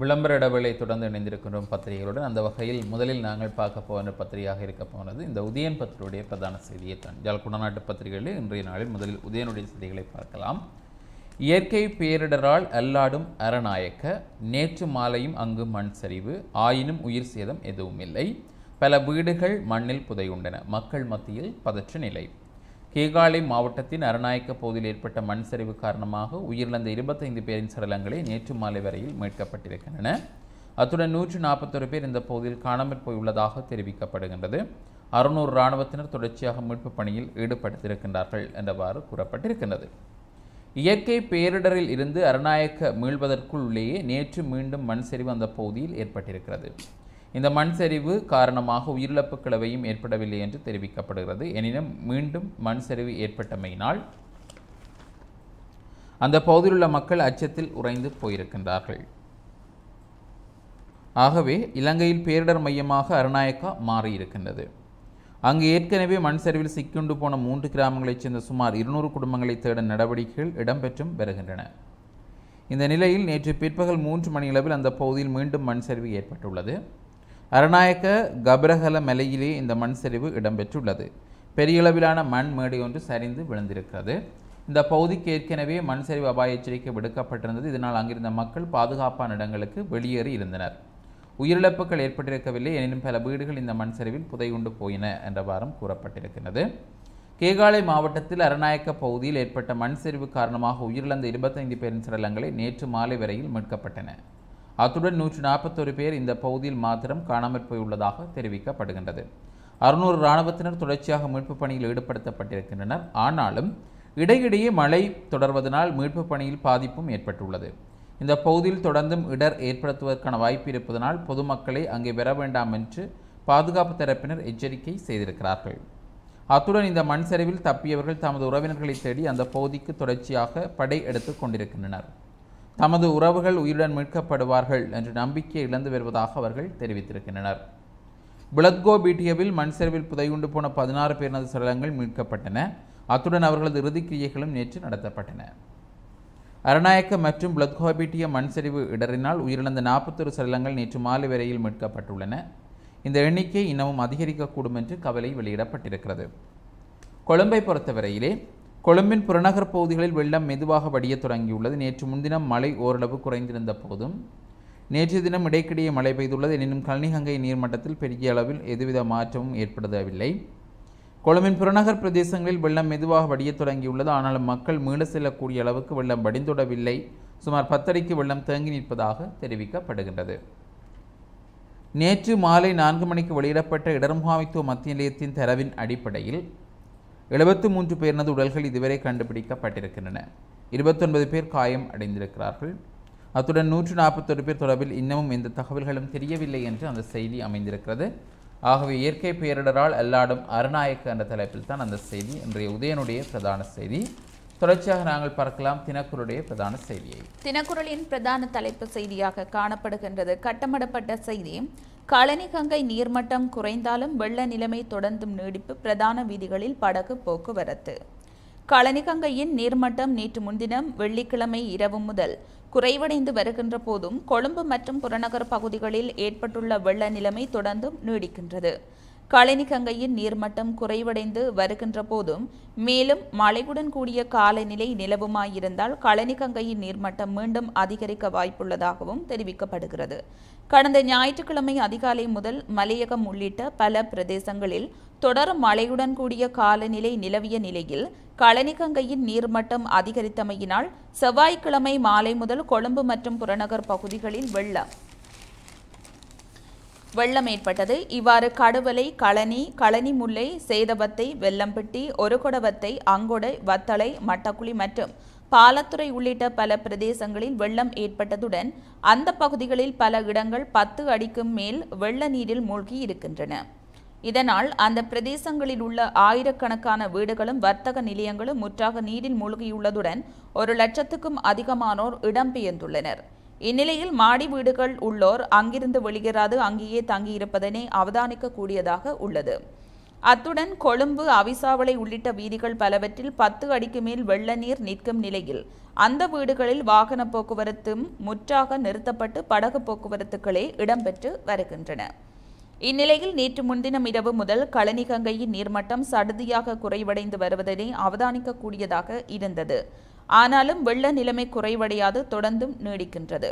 விளம்பர இடைவேளை தொடர்ந்து இணைந்திருக்கின்றோம் பத்திரிகைகளுடன் அந்த வகையில் முதலில் நாங்கள் பார்க்க போகின்ற பத்திரிகையாக இருக்க போனது இந்த உதயன் பத்திரிகையுடைய பிரதான செய்தியை தான் ஜாழ் குடநாட்டு பத்திரிகைகளில் இன்றைய நாளில் முதலில் உதயனுடைய செய்திகளை பார்க்கலாம் இயற்கை பேரிடரால் அல்லாடும் அரநாயக்க நேற்று மாலையும் அங்கு மண் சரிவு ஆயினும் உயிர் சேதம் எதுவும் இல்லை பல வீடுகள் மண்ணில் புதையுண்டன மக்கள் மத்தியில் பதற்ற நிலை கேகாலை மாவட்டத்தின் அரநாயக்க பகுதியில் ஏற்பட்ட மண் சரிவு காரணமாக உயிரிழந்த இருபத்தைந்து பேரின் சடலங்களை நேற்று மாலை வரையில் மீட்கப்பட்டிருக்கின்றன அத்துடன் நூற்று நாற்பத்தொரு பேர் இந்த பகுதியில் போய் போயுள்ளதாக தெரிவிக்கப்படுகின்றது அறுநூறு இராணுவத்தினர் தொடர்ச்சியாக மீட்புப் பணியில் ஈடுபடுத்தியிருக்கின்றார்கள் என்றவாறு கூறப்பட்டிருக்கின்றது இயற்கை பேரிடரில் இருந்து அரநாயக்க மீள்வதற்குள்ளேயே நேற்று மீண்டும் மண் சரிவு அந்த பகுதியில் ஏற்பட்டிருக்கிறது இந்த மண் சரிவு காரணமாக உயிரிழப்பு கிளவையும் ஏற்படவில்லை என்று தெரிவிக்கப்படுகிறது எனினும் மீண்டும் மண் சரிவு ஏற்பட்டமையினால் அந்த பகுதியில் உள்ள மக்கள் அச்சத்தில் உறைந்து போயிருக்கின்றார்கள் ஆகவே இலங்கையில் பேரிடர் மையமாக அருநாயக்கா மாறியிருக்கின்றது அங்கு ஏற்கனவே மண் சரிவில் சிக்கிண்டு போன மூன்று கிராமங்களைச் சேர்ந்த சுமார் இருநூறு குடும்பங்களை தேட நடவடிக்கைகள் இடம்பெற்றும் வருகின்றன இந்த நிலையில் நேற்று பிற்பகல் மூன்று மணியளவில் அந்த பகுதியில் மீண்டும் மண் சரிவு ஏற்பட்டுள்ளது அரணாயக்க கபரகல மலையிலே இந்த மண் சரிவு இடம்பெற்றுள்ளது பெரியளவிலான மண் மேடை ஒன்று சரிந்து விழுந்திருக்கிறது இந்த பகுதிக்கு ஏற்கனவே மண் சரிவு அபாய எச்சரிக்கை விடுக்கப்பட்டிருந்தது இதனால் அங்கிருந்த மக்கள் பாதுகாப்பான இடங்களுக்கு வெளியேறி இருந்தனர் உயிரிழப்புகள் ஏற்பட்டிருக்கவில்லை எனினும் பல வீடுகள் இந்த மண் சரிவில் புதையுண்டு போயின என்ற வாரம் கூறப்பட்டிருக்கிறது கேகாலை மாவட்டத்தில் அரநாயக்க பகுதியில் ஏற்பட்ட மண் சரிவு காரணமாக உயிரிழந்த இருபத்தைந்து பேரின் சடலங்களை நேற்று மாலை வரையில் மீட்கப்பட்டன அத்துடன் நூற்றி நாற்பத்தொரு பேர் இந்த பகுதியில் மாத்திரம் காணாமற் போயுள்ளதாக தெரிவிக்கப்படுகின்றது அறுநூறு இராணுவத்தினர் தொடர்ச்சியாக மீட்புப் பணியில் ஈடுபடுத்தப்பட்டிருக்கின்றனர் ஆனாலும் இடையிடையே மழை தொடர்வதனால் மீட்புப் பணியில் பாதிப்பும் ஏற்பட்டுள்ளது இந்த பகுதியில் தொடர்ந்தும் இடர் ஏற்படுத்துவதற்கான வாய்ப்பு இருப்பதனால் பொதுமக்களை அங்கே பெற வேண்டாம் என்று பாதுகாப்பு தரப்பினர் எச்சரிக்கை செய்திருக்கிறார்கள் அத்துடன் இந்த மண் சரிவில் தப்பியவர்கள் தமது உறவினர்களை தேடி அந்த பகுதிக்கு தொடர்ச்சியாக படை எடுத்துக் கொண்டிருக்கின்றனர் தமது உறவுகள் உயிருடன் மீட்கப்படுவார்கள் என்று நம்பிக்கை இழந்து வருவதாக அவர்கள் தெரிவித்திருக்கின்றனர் பிளத்கோ பீட்டியவில் மண் சரிவில் புதையுண்டு போன பதினாறு பேரினது சடலங்கள் மீட்கப்பட்டன அத்துடன் அவர்களது இறுதி கிரியைகளும் நேற்று நடத்தப்பட்டன அரநாயக்க மற்றும் பிளத்கோபிட்டிய மண் சரிவு இடரினால் உயிரிழந்த நாற்பத்தொரு சடலங்கள் நேற்று மாலை வரையில் மீட்கப்பட்டுள்ளன இந்த எண்ணிக்கை இன்னமும் அதிகரிக்கக்கூடும் என்று கவலை வெளியிடப்பட்டிருக்கிறது கொழும்பை பொறுத்தவரையிலே கொழும்பின் புறநகர் பகுதிகளில் வெள்ளம் மெதுவாக வடியத் தொடங்கியுள்ளது நேற்று முன்தினம் மழை ஓரளவு குறைந்திருந்த போதும் நேற்றைய தினம் இடைக்கிடையே மழை பெய்துள்ளது எனினும் கழனிகங்கை நீர்மட்டத்தில் பெரிய அளவில் எதுவித மாற்றமும் ஏற்படுத்தவில்லை கொழும்பின் புறநகர் பிரதேசங்களில் வெள்ளம் மெதுவாக வடியத் தொடங்கியுள்ளது ஆனாலும் மக்கள் மீள செல்லக்கூடிய அளவுக்கு வெள்ளம் வடிந்துடவில்லை சுமார் பத்தடிக்கு வெள்ளம் தேங்கி நிற்பதாக தெரிவிக்கப்படுகின்றது நேற்று மாலை நான்கு மணிக்கு வெளியிடப்பட்ட முகாமைத்துவ மத்திய நிலையத்தின் தரவின் அடிப்படையில் எழுபத்து மூன்று பேரினது உடல்கள் இதுவரை கண்டுபிடிக்கப்பட்டிருக்கின்றன இருபத்தொன்பது பேர் காயம் அடைந்திருக்கிறார்கள் அத்துடன் நூற்று நாற்பத்தொரு பேர் தொடர்பில் இன்னமும் எந்த தகவல்களும் தெரியவில்லை என்று அந்த செய்தி அமைந்திருக்கிறது ஆகவே இயற்கை பேரிடரால் எல்லாடும் அருநாயக்க என்ற தலைப்பில் தான் அந்த செய்தி இன்றைய உதயனுடைய பிரதான செய்தி தொடர்ச்சியாக நாங்கள் பார்க்கலாம் தினக்குறளுடைய பிரதான செய்தியை தினக்குறளின் பிரதான தலைப்பு செய்தியாக காணப்படுகின்றது கட்டமிடப்பட்ட செய்தி கங்கை நீர்மட்டம் குறைந்தாலும் வெள்ள நிலைமை தொடர்ந்தும் நீடிப்பு பிரதான வீதிகளில் படகு போக்குவரத்து கங்கையின் நீர்மட்டம் நேற்று முன்தினம் வெள்ளிக்கிழமை இரவு முதல் குறைவடைந்து வருகின்ற போதும் கொழும்பு மற்றும் புறநகர் பகுதிகளில் ஏற்பட்டுள்ள வெள்ள நிலைமை தொடர்ந்தும் நீடிக்கின்றது கங்கையின் நீர்மட்டம் குறைவடைந்து வருகின்ற போதும் மேலும் மழையுடன் கூடிய காலநிலை நிலவுமாயிருந்தால் கங்கையின் நீர்மட்டம் மீண்டும் அதிகரிக்க வாய்ப்புள்ளதாகவும் தெரிவிக்கப்படுகிறது கடந்த ஞாயிற்றுக்கிழமை அதிகாலை முதல் மலையகம் உள்ளிட்ட பல பிரதேசங்களில் தொடர் மழையுடன் கூடிய காலநிலை நிலவிய நிலையில் கங்கையின் நீர்மட்டம் அதிகரித்தமையினால் செவ்வாய்க்கிழமை மாலை முதல் கொழும்பு மற்றும் புறநகர் பகுதிகளில் வெள்ளம் வெள்ளம் ஏற்பட்டது இவ்வாறு கடுவலை களனி களனி முல்லை சேதவத்தை வெள்ளம்பட்டி ஒருகொடவத்தை அங்கொடை வத்தளை மட்டக்குழி மற்றும் பாலத்துறை உள்ளிட்ட பல பிரதேசங்களில் வெள்ளம் ஏற்பட்டதுடன் அந்த பகுதிகளில் பல இடங்கள் பத்து அடிக்கும் மேல் வெள்ள நீரில் மூழ்கி இருக்கின்றன இதனால் அந்த பிரதேசங்களில் உள்ள ஆயிரக்கணக்கான வீடுகளும் வர்த்தக நிலையங்களும் முற்றாக நீரில் மூழ்கியுள்ளதுடன் ஒரு லட்சத்துக்கும் அதிகமானோர் இடம்பெயர்ந்துள்ளனர் இந்நிலையில் மாடி வீடுகள் உள்ளோர் அங்கிருந்து வெளியேறாது அங்கேயே தங்கியிருப்பதனை அவதானிக்க கூடியதாக உள்ளது அத்துடன் கொழும்பு அவிசாவளை உள்ளிட்ட வீதிகள் பலவற்றில் பத்து அடிக்கு மேல் வெள்ள நீர் நிற்கும் நிலையில் அந்த வீடுகளில் வாகன போக்குவரத்தும் முற்றாக நிறுத்தப்பட்டு படகு போக்குவரத்துக்களே இடம்பெற்று வருகின்றன இந்நிலையில் நேற்று முன்தினம் இரவு முதல் களனி கங்கையின் நீர்மட்டம் சடுதியாக குறைவடைந்து வருவதனை அவதானிக்கக்கூடியதாக இருந்தது ஆனாலும் வெள்ள நிலைமை குறைவடையாது தொடர்ந்தும் நீடிக்கின்றது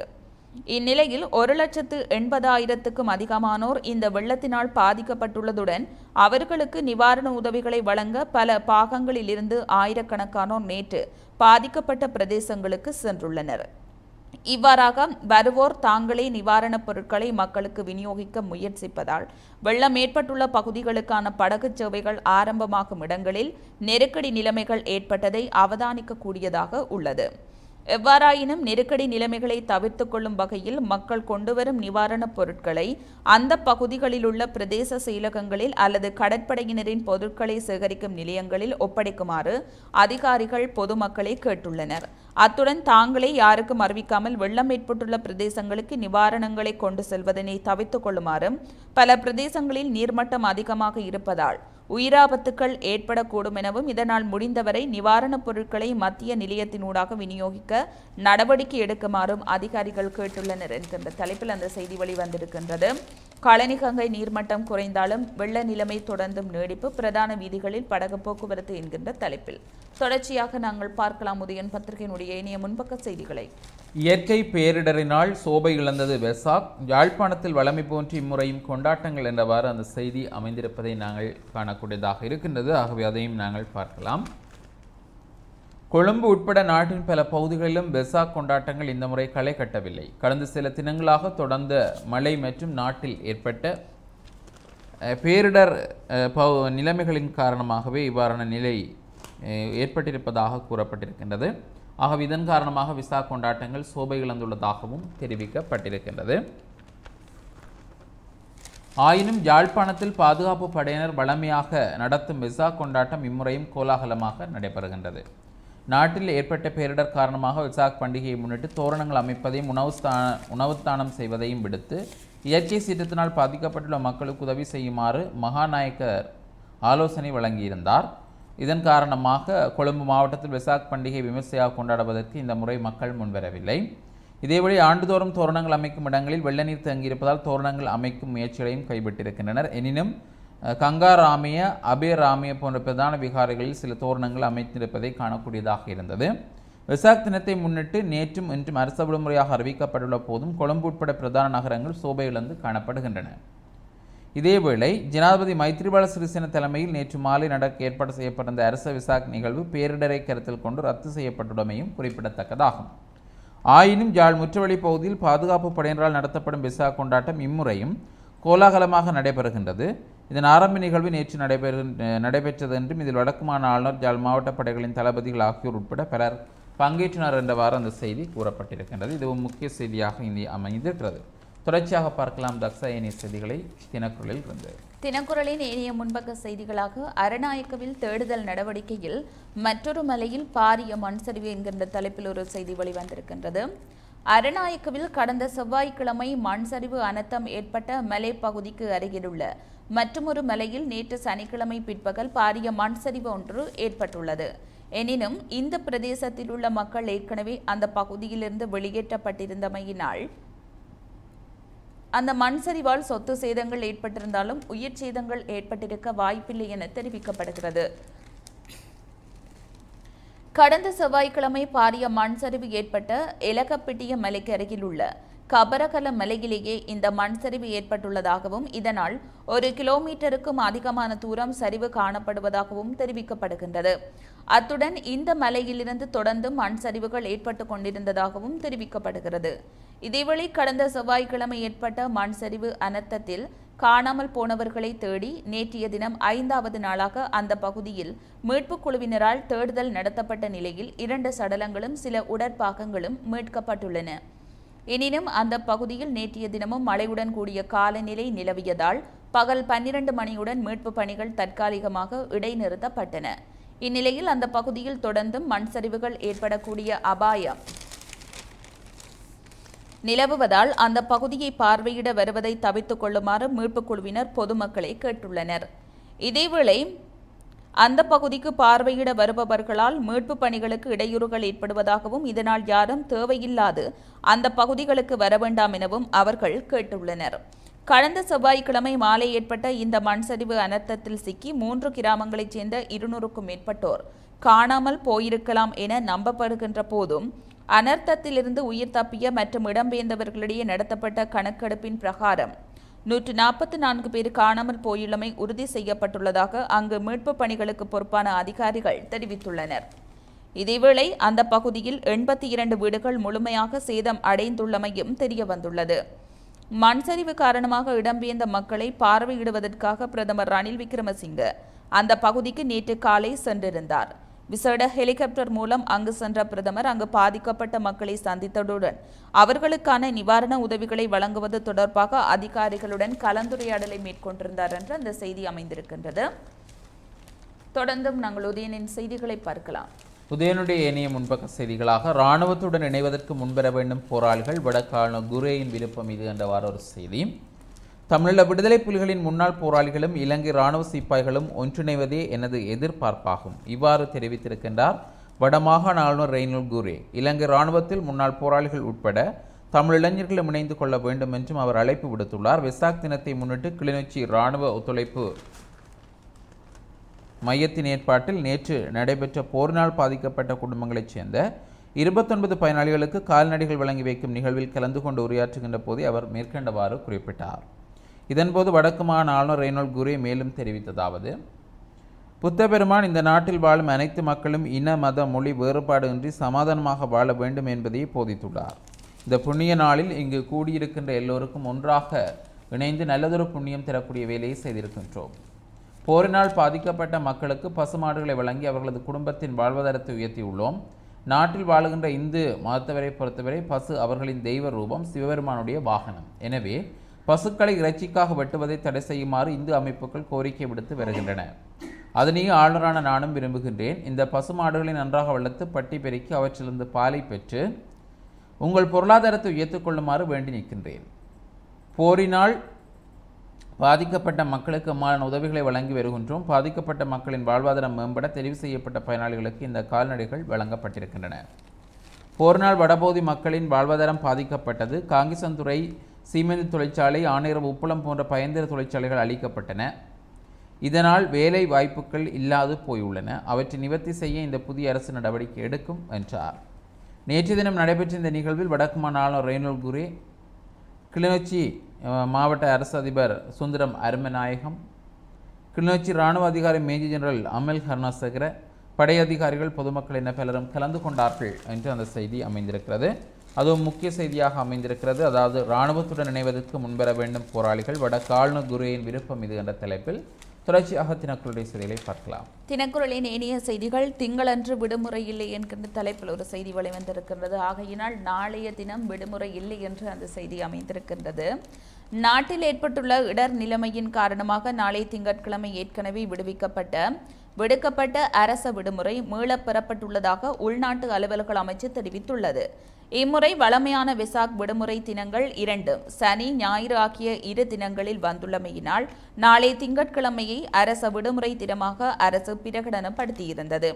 இந்நிலையில் ஒரு லட்சத்து எண்பதாயிரத்துக்கும் அதிகமானோர் இந்த வெள்ளத்தினால் பாதிக்கப்பட்டுள்ளதுடன் அவர்களுக்கு நிவாரண உதவிகளை வழங்க பல பாகங்களிலிருந்து ஆயிரக்கணக்கானோர் நேற்று பாதிக்கப்பட்ட பிரதேசங்களுக்கு சென்றுள்ளனர் இவ்வாறாக வருவோர் தாங்களே நிவாரணப் பொருட்களை மக்களுக்கு விநியோகிக்க முயற்சிப்பதால் வெள்ளம் ஏற்பட்டுள்ள பகுதிகளுக்கான படகு சேவைகள் ஆரம்பமாகும் இடங்களில் நெருக்கடி நிலைமைகள் ஏற்பட்டதை அவதானிக்கக்கூடியதாக உள்ளது எவ்வாறாயினும் நெருக்கடி நிலைமைகளை தவிர்த்து கொள்ளும் வகையில் மக்கள் கொண்டுவரும் நிவாரணப் பொருட்களை அந்த பகுதிகளில் உள்ள பிரதேச செயலகங்களில் அல்லது கடற்படையினரின் பொருட்களை சேகரிக்கும் நிலையங்களில் ஒப்படைக்குமாறு அதிகாரிகள் பொதுமக்களை கேட்டுள்ளனர் அத்துடன் தாங்களே யாருக்கும் அறிவிக்காமல் வெள்ளம் ஏற்பட்டுள்ள பிரதேசங்களுக்கு நிவாரணங்களை கொண்டு செல்வதனை தவித்துக் கொள்ளுமாறும் பல பிரதேசங்களில் நீர்மட்டம் அதிகமாக இருப்பதால் உயிராபத்துக்கள் ஏற்படக்கூடும் எனவும் இதனால் முடிந்தவரை நிவாரணப் பொருட்களை மத்திய நிலையத்தினூடாக விநியோகிக்க நடவடிக்கை எடுக்குமாறும் அதிகாரிகள் கேட்டுள்ளனர் என்கின்ற தலைப்பில் அந்த செய்தி வெளிவந்திருக்கின்றது காலனிகங்கை நீர்மட்டம் குறைந்தாலும் வெள்ள நிலைமை தொடர்ந்தும் நீடிப்பு பிரதான வீதிகளில் படகு போக்குவரத்து என்கின்ற தலைப்பில் தொடர்ச்சியாக நாங்கள் பார்க்கலாம் உதயன் பத்திரிகையினுடைய இணைய முன்பக்க செய்திகளை இயற்கை பேரிடரினால் சோபை இழந்தது வெசாக் யாழ்ப்பாணத்தில் வளமை போன்ற இம்முறையும் கொண்டாட்டங்கள் என்றவாறு அந்த செய்தி அமைந்திருப்பதை நாங்கள் காணக்கூடியதாக இருக்கின்றது ஆகவே அதையும் நாங்கள் பார்க்கலாம் கொழும்பு உட்பட நாட்டின் பல பகுதிகளிலும் பெசாக் கொண்டாட்டங்கள் இந்த முறை களை கட்டவில்லை கடந்த சில தினங்களாக தொடர்ந்த மழை மற்றும் நாட்டில் ஏற்பட்ட பேரிடர் நிலைமைகளின் காரணமாகவே இவ்வாறான நிலை ஏற்பட்டிருப்பதாக கூறப்பட்டிருக்கின்றது ஆகவே இதன் காரணமாக விசா கொண்டாட்டங்கள் சோபை இழந்துள்ளதாகவும் தெரிவிக்கப்பட்டிருக்கின்றது ஆயினும் யாழ்ப்பாணத்தில் பாதுகாப்பு படையினர் வளமையாக நடத்தும் விசா கொண்டாட்டம் இம்முறையும் கோலாகலமாக நடைபெறுகின்றது நாட்டில் ஏற்பட்ட பேரிடர் காரணமாக விசாக் பண்டிகையை முன்னிட்டு தோரணங்கள் அமைப்பதையும் உணவு உணவுத்தானம் உணவு தானம் செய்வதையும் விடுத்து இயற்கை சீற்றத்தினால் பாதிக்கப்பட்டுள்ள மக்களுக்கு உதவி செய்யுமாறு மகாநாயக்கர் ஆலோசனை வழங்கியிருந்தார் இதன் காரணமாக கொழும்பு மாவட்டத்தில் விசாக் பண்டிகை விமர்சையாக கொண்டாடுவதற்கு இந்த முறை மக்கள் முன்வரவில்லை இதேவழி ஆண்டுதோறும் தோரணங்கள் அமைக்கும் இடங்களில் வெள்ள நீர் தங்கியிருப்பதால் தோரணங்கள் அமைக்கும் முயற்சிகளையும் கைவிட்டிருக்கின்றனர் எனினும் கங்காராமிய அபிராமிய போன்ற பிரதான விகாரிகளில் சில தோரணங்கள் அமைத்திருப்பதை காணக்கூடியதாக இருந்தது விசாக் தினத்தை முன்னிட்டு நேற்றும் இன்றும் அரச விடுமுறையாக அறிவிக்கப்பட்டுள்ள போதும் கொழும்பு உட்பட பிரதான நகரங்கள் சோபையிலிருந்து காணப்படுகின்றன இதேவேளை ஜனாதிபதி மைத்ரிபால சிறிசேன தலைமையில் நேற்று மாலை நடக்க ஏற்பாடு செய்யப்பட்டிருந்த அரச விசாக் நிகழ்வு பேரிடரை கருத்தில் கொண்டு ரத்து செய்யப்பட்டுள்ளமையும் குறிப்பிடத்தக்கதாகும் ஆயினும் யாழ் முற்றுவழி பகுதியில் பாதுகாப்பு படையினரால் நடத்தப்படும் விசாக் கொண்டாட்டம் இம்முறையும் கோலாகலமாக நடைபெறுகின்றது இதன் ஆரம்ப நிகழ்வு நேற்று நடைபெறு நடைபெற்றது என்றும் இதில் வடக்கு மாநில ஆளுநர் ஜால் மாவட்ட படைகளின் தளபதிகள் ஆகியோர் உட்பட பலர் பங்கேற்றனர் என்றவாறு அந்த செய்தி கூறப்பட்டிருக்கின்றது இதுவும் முக்கிய செய்தியாக இனி அமைந்திருக்கிறது தொடர்ச்சியாக பார்க்கலாம் தக்ஷா இணைய செய்திகளை தினக்குரலில் இருந்து தினக்குரலின் ஏனைய முன்பக்க செய்திகளாக அரநாயக்கவில் தேடுதல் நடவடிக்கையில் மற்றொரு மலையில் பாரிய மண் சரிவு என்கின்ற தலைப்பில் ஒரு செய்தி வெளிவந்திருக்கின்றது அரநாயக்கவில் கடந்த செவ்வாய்க்கிழமை மண் சரிவு அனர்த்தம் ஏற்பட்ட மலை பகுதிக்கு அருகிலுள்ள மற்றுமொரு மலையில் நேற்று சனிக்கிழமை பிற்பகல் பாரிய மண் சரிவு ஒன்று ஏற்பட்டுள்ளது எனினும் இந்த பிரதேசத்தில் உள்ள மக்கள் ஏற்கனவே அந்த பகுதியிலிருந்து வெளியேற்றப்பட்டிருந்தமையினால் அந்த மண் சரிவால் சொத்து சேதங்கள் ஏற்பட்டிருந்தாலும் உயிர் சேதங்கள் ஏற்பட்டிருக்க வாய்ப்பில்லை என தெரிவிக்கப்படுகிறது கடந்த செவ்வாய்க்கிழமை பாரிய மண் சரிவு ஏற்பட்ட எலகப்பிட்டிய மலைக்கு அருகில் உள்ள கபரகல மலையிலேயே இந்த மண் சரிவு ஏற்பட்டுள்ளதாகவும் இதனால் ஒரு கிலோமீட்டருக்கும் அதிகமான தூரம் சரிவு காணப்படுவதாகவும் தெரிவிக்கப்படுகின்றது அத்துடன் இந்த மலையிலிருந்து தொடர்ந்து மண் சரிவுகள் ஏற்பட்டு கொண்டிருந்ததாகவும் தெரிவிக்கப்படுகிறது இதேவழி கடந்த செவ்வாய்க்கிழமை ஏற்பட்ட மண் சரிவு அனர்த்தத்தில் காணாமல் போனவர்களை தேடி நேற்றைய தினம் ஐந்தாவது நாளாக அந்த பகுதியில் மீட்புக் குழுவினரால் தேடுதல் நடத்தப்பட்ட நிலையில் இரண்டு சடலங்களும் சில உடற்பாகங்களும் மீட்கப்பட்டுள்ளன எனினும் அந்த பகுதியில் நேற்றைய தினமும் மழையுடன் கூடிய காலநிலை நிலவியதால் பகல் பன்னிரண்டு மணியுடன் மீட்பு பணிகள் தற்காலிகமாக இடைநிறுத்தப்பட்டன இந்நிலையில் அந்த பகுதியில் தொடர்ந்தும் மண் சரிவுகள் ஏற்படக்கூடிய அபாயம் நிலவுவதால் அந்த பகுதியை பார்வையிட வருவதை தவிர்த்துக் கொள்ளுமாறு மீட்புக் குழுவினர் பொதுமக்களை கேட்டுள்ளனர் இதேவேளை அந்த பகுதிக்கு பார்வையிட வருபவர்களால் மீட்பு பணிகளுக்கு இடையூறுகள் ஏற்படுவதாகவும் இதனால் யாரும் தேவையில்லாது அந்த பகுதிகளுக்கு வர வேண்டாம் எனவும் அவர்கள் கேட்டுள்ளனர் கடந்த செவ்வாய்க்கிழமை மாலை ஏற்பட்ட இந்த மண் சரிவு அனர்த்தத்தில் சிக்கி மூன்று கிராமங்களைச் சேர்ந்த இருநூறுக்கும் மேற்பட்டோர் காணாமல் போயிருக்கலாம் என நம்பப்படுகின்ற போதும் அனர்த்தத்திலிருந்து உயிர் தப்பிய மற்றும் இடம்பெயர்ந்தவர்களிடையே நடத்தப்பட்ட கணக்கெடுப்பின் பிரகாரம் நூற்று நாற்பத்தி நான்கு பேர் காணாமல் போயுள்ளமை உறுதி செய்யப்பட்டுள்ளதாக அங்கு மீட்பு பணிகளுக்கு பொறுப்பான அதிகாரிகள் தெரிவித்துள்ளனர் இதேவேளை அந்த பகுதியில் எண்பத்தி இரண்டு வீடுகள் முழுமையாக சேதம் அடைந்துள்ளமையும் தெரிய வந்துள்ளது மண்சரிவு காரணமாக இடம்பெயர்ந்த மக்களை பார்வையிடுவதற்காக பிரதமர் ரணில் விக்ரமசிங்க அந்த பகுதிக்கு நேற்று காலை சென்றிருந்தார் விசேட ஹெலிகாப்டர் மூலம் அங்கு சென்ற பிரதமர் அங்கு பாதிக்கப்பட்ட மக்களை சந்தித்ததுடன் அவர்களுக்கான நிவாரண உதவிகளை வழங்குவது தொடர்பாக அதிகாரிகளுடன் கலந்துரையாடலை மேற்கொண்டிருந்தார் என்று அந்த செய்தி அமைந்திருக்கின்றது தொடர்ந்தும் நாங்கள் உதயனின் செய்திகளை பார்க்கலாம் உதயனுடைய இணைய முன்பக்க செய்திகளாக இராணுவத்துடன் இணைவதற்கு முன்வர வேண்டும் போராளிகள் வடக்கான குரேயின் விருப்பம் இது என்றவாறு ஒரு செய்தி தமிழீழ விடுதலை புலிகளின் முன்னாள் போராளிகளும் இலங்கை இராணுவ சிப்பாய்களும் ஒன்றிணைவதே எனது எதிர்பார்ப்பாகும் இவ்வாறு தெரிவித்திருக்கின்றார் வடமாகாண ஆளுநர் ரெய்னுல் கூரே இலங்கை இராணுவத்தில் முன்னாள் போராளிகள் உட்பட தமிழிளைஞர்களும் இணைந்து கொள்ள வேண்டும் என்றும் அவர் அழைப்பு விடுத்துள்ளார் வெசாக் தினத்தை முன்னிட்டு கிளிநொச்சி இராணுவ ஒத்துழைப்பு மையத்தின் ஏற்பாட்டில் நேற்று நடைபெற்ற போரினால் பாதிக்கப்பட்ட குடும்பங்களைச் சேர்ந்த இருபத்தொன்பது பயனாளிகளுக்கு கால்நடைகள் வழங்கி வைக்கும் நிகழ்வில் கலந்து கொண்டு உரையாற்றுகின்ற போதே அவர் மேற்கண்டவாறு குறிப்பிட்டார் இதன்போது வடக்கு மாகாண ஆளுநர் ரெய்னோல் குரே மேலும் தெரிவித்ததாவது புத்தபெருமான் இந்த நாட்டில் வாழும் அனைத்து மக்களும் இன மத மொழி வேறுபாடுயின்றி சமாதானமாக வாழ வேண்டும் என்பதையே போதித்துள்ளார் இந்த புண்ணிய நாளில் இங்கு கூடியிருக்கின்ற எல்லோருக்கும் ஒன்றாக இணைந்து நல்லதொரு புண்ணியம் தரக்கூடிய வேலையை செய்திருக்கின்றோம் போரினால் பாதிக்கப்பட்ட மக்களுக்கு பசுமாடுகளை வழங்கி அவர்களது குடும்பத்தின் வாழ்வாதாரத்தை உயர்த்தியுள்ளோம் நாட்டில் வாழுகின்ற இந்து மதத்தவரை பொறுத்தவரை பசு அவர்களின் தெய்வ ரூபம் சிவபெருமானுடைய வாகனம் எனவே பசுக்களை இறைச்சிக்காக வெட்டுவதை தடை செய்யுமாறு இந்து அமைப்புகள் கோரிக்கை விடுத்து வருகின்றன அதனையும் ஆளுநரான நானும் விரும்புகின்றேன் இந்த பசுமாடுகளை நன்றாக வளர்த்து பட்டி பெருக்கி அவற்றிலிருந்து பாலை பெற்று உங்கள் பொருளாதாரத்தை உயர்த்துக்கொள்ளுமாறு வேண்டி நிற்கின்றேன் போரினால் பாதிக்கப்பட்ட மக்களுக்கு மாறான உதவிகளை வழங்கி வருகின்றோம் பாதிக்கப்பட்ட மக்களின் வாழ்வாதாரம் மேம்பட தெரிவு செய்யப்பட்ட பயனாளிகளுக்கு இந்த கால்நடைகள் வழங்கப்பட்டிருக்கின்றன போரினால் வடபோதி மக்களின் வாழ்வாதாரம் பாதிக்கப்பட்டது காங்கிசந்துறை சீமெந்த் தொழிற்சாலை ஆணையரம் உப்பளம் போன்ற பயந்திர தொழிற்சாலைகள் அளிக்கப்பட்டன இதனால் வேலை வாய்ப்புகள் இல்லாது போயுள்ளன அவற்றை நிவர்த்தி செய்ய இந்த புதிய அரசு நடவடிக்கை எடுக்கும் என்றார் நேற்று தினம் நடைபெற்ற இந்த நிகழ்வில் வடக்கு மாநில ரெய்னல் குரே கிளிநொச்சி மாவட்ட அரசு அதிபர் சுந்தரம் அருமநாயகம் கிளிநொச்சி இராணுவ அதிகாரி மேஜர் ஜெனரல் அமல் கருணாசகர படை அதிகாரிகள் பொதுமக்கள் என பலரும் கலந்து கொண்டார்கள் என்று அந்த செய்தி அமைந்திருக்கிறது அதுவும் முக்கிய செய்தியாக அமைந்திருக்கிறது அதாவது இராணுவத்துடன் இணைவதற்கு முன்பெற வேண்டும் போராளிகள் வட ஆளுநர் குருவின் விருப்பம் இது என்ற தலைப்பில் தொடர்ச்சியாக தினக்குரலுடைய செய்திகளை பார்க்கலாம் தினக்குரலின் ஏனைய செய்திகள் திங்களன்று விடுமுறை இல்லை என்கின்ற தலைப்பில் ஒரு செய்தி வழிவந்திருக்கின்றது ஆகையினால் நாளைய தினம் விடுமுறை இல்லை என்று அந்த செய்தி அமைந்திருக்கின்றது நாட்டில் ஏற்பட்டுள்ள இடர் நிலைமையின் காரணமாக நாளை திங்கட்கிழமை ஏற்கனவே விடுவிக்கப்பட்ட விடுக்கப்பட்ட அரச விடுமுறை மீளப் பெறப்பட்டுள்ளதாக உள்நாட்டு அலுவல்கள் அமைச்சு தெரிவித்துள்ளது இம்முறை வளமையான விசாக் விடுமுறை தினங்கள் இரண்டு சனி ஞாயிறு ஆகிய இரு தினங்களில் வந்துள்ளமையினால் நாளை திங்கட்கிழமையை அரச விடுமுறை தினமாக அரசு பிரகடனப்படுத்தியிருந்தது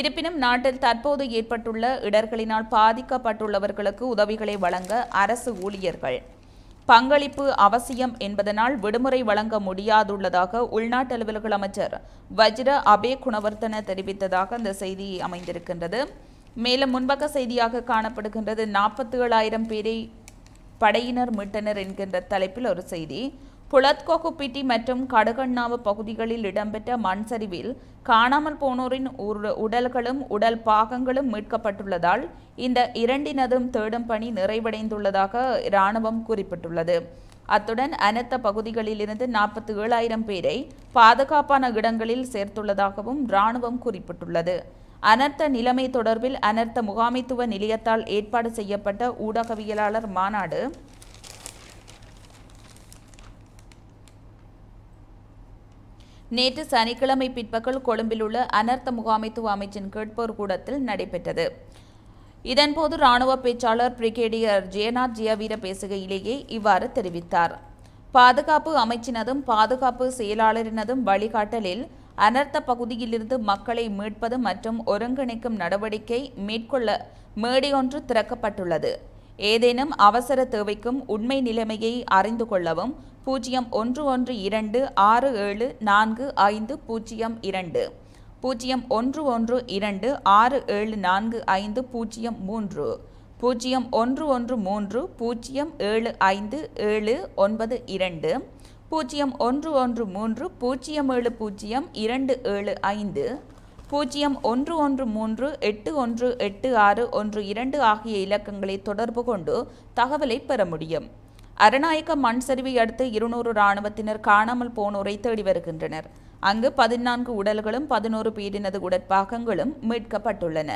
இருப்பினும் நாட்டில் தற்போது ஏற்பட்டுள்ள இடர்களினால் பாதிக்கப்பட்டுள்ளவர்களுக்கு உதவிகளை வழங்க அரசு ஊழியர்கள் பங்களிப்பு அவசியம் என்பதனால் விடுமுறை வழங்க முடியாதுள்ளதாக உள்நாட்டு அலுவலக அமைச்சர் வஜ்ர அபே குணவர்த்தன தெரிவித்ததாக அந்த செய்தி அமைந்திருக்கின்றது மேலும் முன்பக்க செய்தியாக காணப்படுகின்றது நாற்பத்தி ஏழாயிரம் பேரை படையினர் மீட்டனர் என்கின்ற தலைப்பில் ஒரு செய்தி புலத்கோகுப்பிட்டி மற்றும் கடுகண்ணாவு பகுதிகளில் இடம்பெற்ற மண் சரிவில் காணாமல் போனோரின் உடல்களும் உடல் பாகங்களும் மீட்கப்பட்டுள்ளதால் இந்த இரண்டினதும் தேடும் பணி நிறைவடைந்துள்ளதாக இராணுவம் குறிப்பிட்டுள்ளது அத்துடன் அனைத்த பகுதிகளிலிருந்து நாற்பத்தி ஏழாயிரம் பேரை பாதுகாப்பான இடங்களில் சேர்த்துள்ளதாகவும் இராணுவம் குறிப்பிட்டுள்ளது அனர்த்த நிலைமை தொடர்பில் அனர்த்த முகாமைத்துவ நிலையத்தால் ஏற்பாடு செய்யப்பட்ட ஊடகவியலாளர் மாநாடு நேற்று சனிக்கிழமை பிற்பகல் கொழும்பில் உள்ள அனர்த்த முகாமைத்துவ அமைச்சின் கேட்போர் கூடத்தில் நடைபெற்றது இதன்போது ராணுவ பேச்சாளர் பிரிகேடியர் ஜெயநாத் ஜியவீர பேசுகையிலேயே இவ்வாறு தெரிவித்தார் பாதுகாப்பு அமைச்சினதும் பாதுகாப்பு செயலாளரினதும் வழிகாட்டலில் அனர்த்த பகுதியிலிருந்து மக்களை மீட்பது மற்றும் ஒருங்கிணைக்கும் நடவடிக்கை மேற்கொள்ள மேடையொன்று திறக்கப்பட்டுள்ளது ஏதேனும் அவசர தேவைக்கும் உண்மை நிலைமையை அறிந்து கொள்ளவும் பூஜ்ஜியம் ஒன்று ஒன்று இரண்டு ஆறு ஏழு நான்கு ஐந்து பூஜ்ஜியம் இரண்டு பூஜ்ஜியம் ஒன்று ஒன்று இரண்டு ஆறு ஏழு நான்கு ஐந்து பூஜ்ஜியம் மூன்று பூஜ்ஜியம் ஒன்று ஒன்று மூன்று பூஜ்ஜியம் ஏழு ஐந்து ஏழு ஒன்பது இரண்டு பூஜ்ஜியம் ஒன்று ஒன்று மூன்று பூஜ்ஜியம் ஏழு பூஜ்ஜியம் இரண்டு ஏழு ஐந்து பூஜ்ஜியம் ஒன்று ஒன்று மூன்று எட்டு ஒன்று எட்டு ஆறு ஒன்று இரண்டு ஆகிய இலக்கங்களை தொடர்பு கொண்டு தகவலை பெற முடியும் அரநாயக்க மண் சரிவை அடுத்து இருநூறு இராணுவத்தினர் காணாமல் போனோரை தேடி வருகின்றனர் அங்கு பதினான்கு உடல்களும் பதினோரு பேரினது உடற்பாகங்களும் மீட்கப்பட்டுள்ளன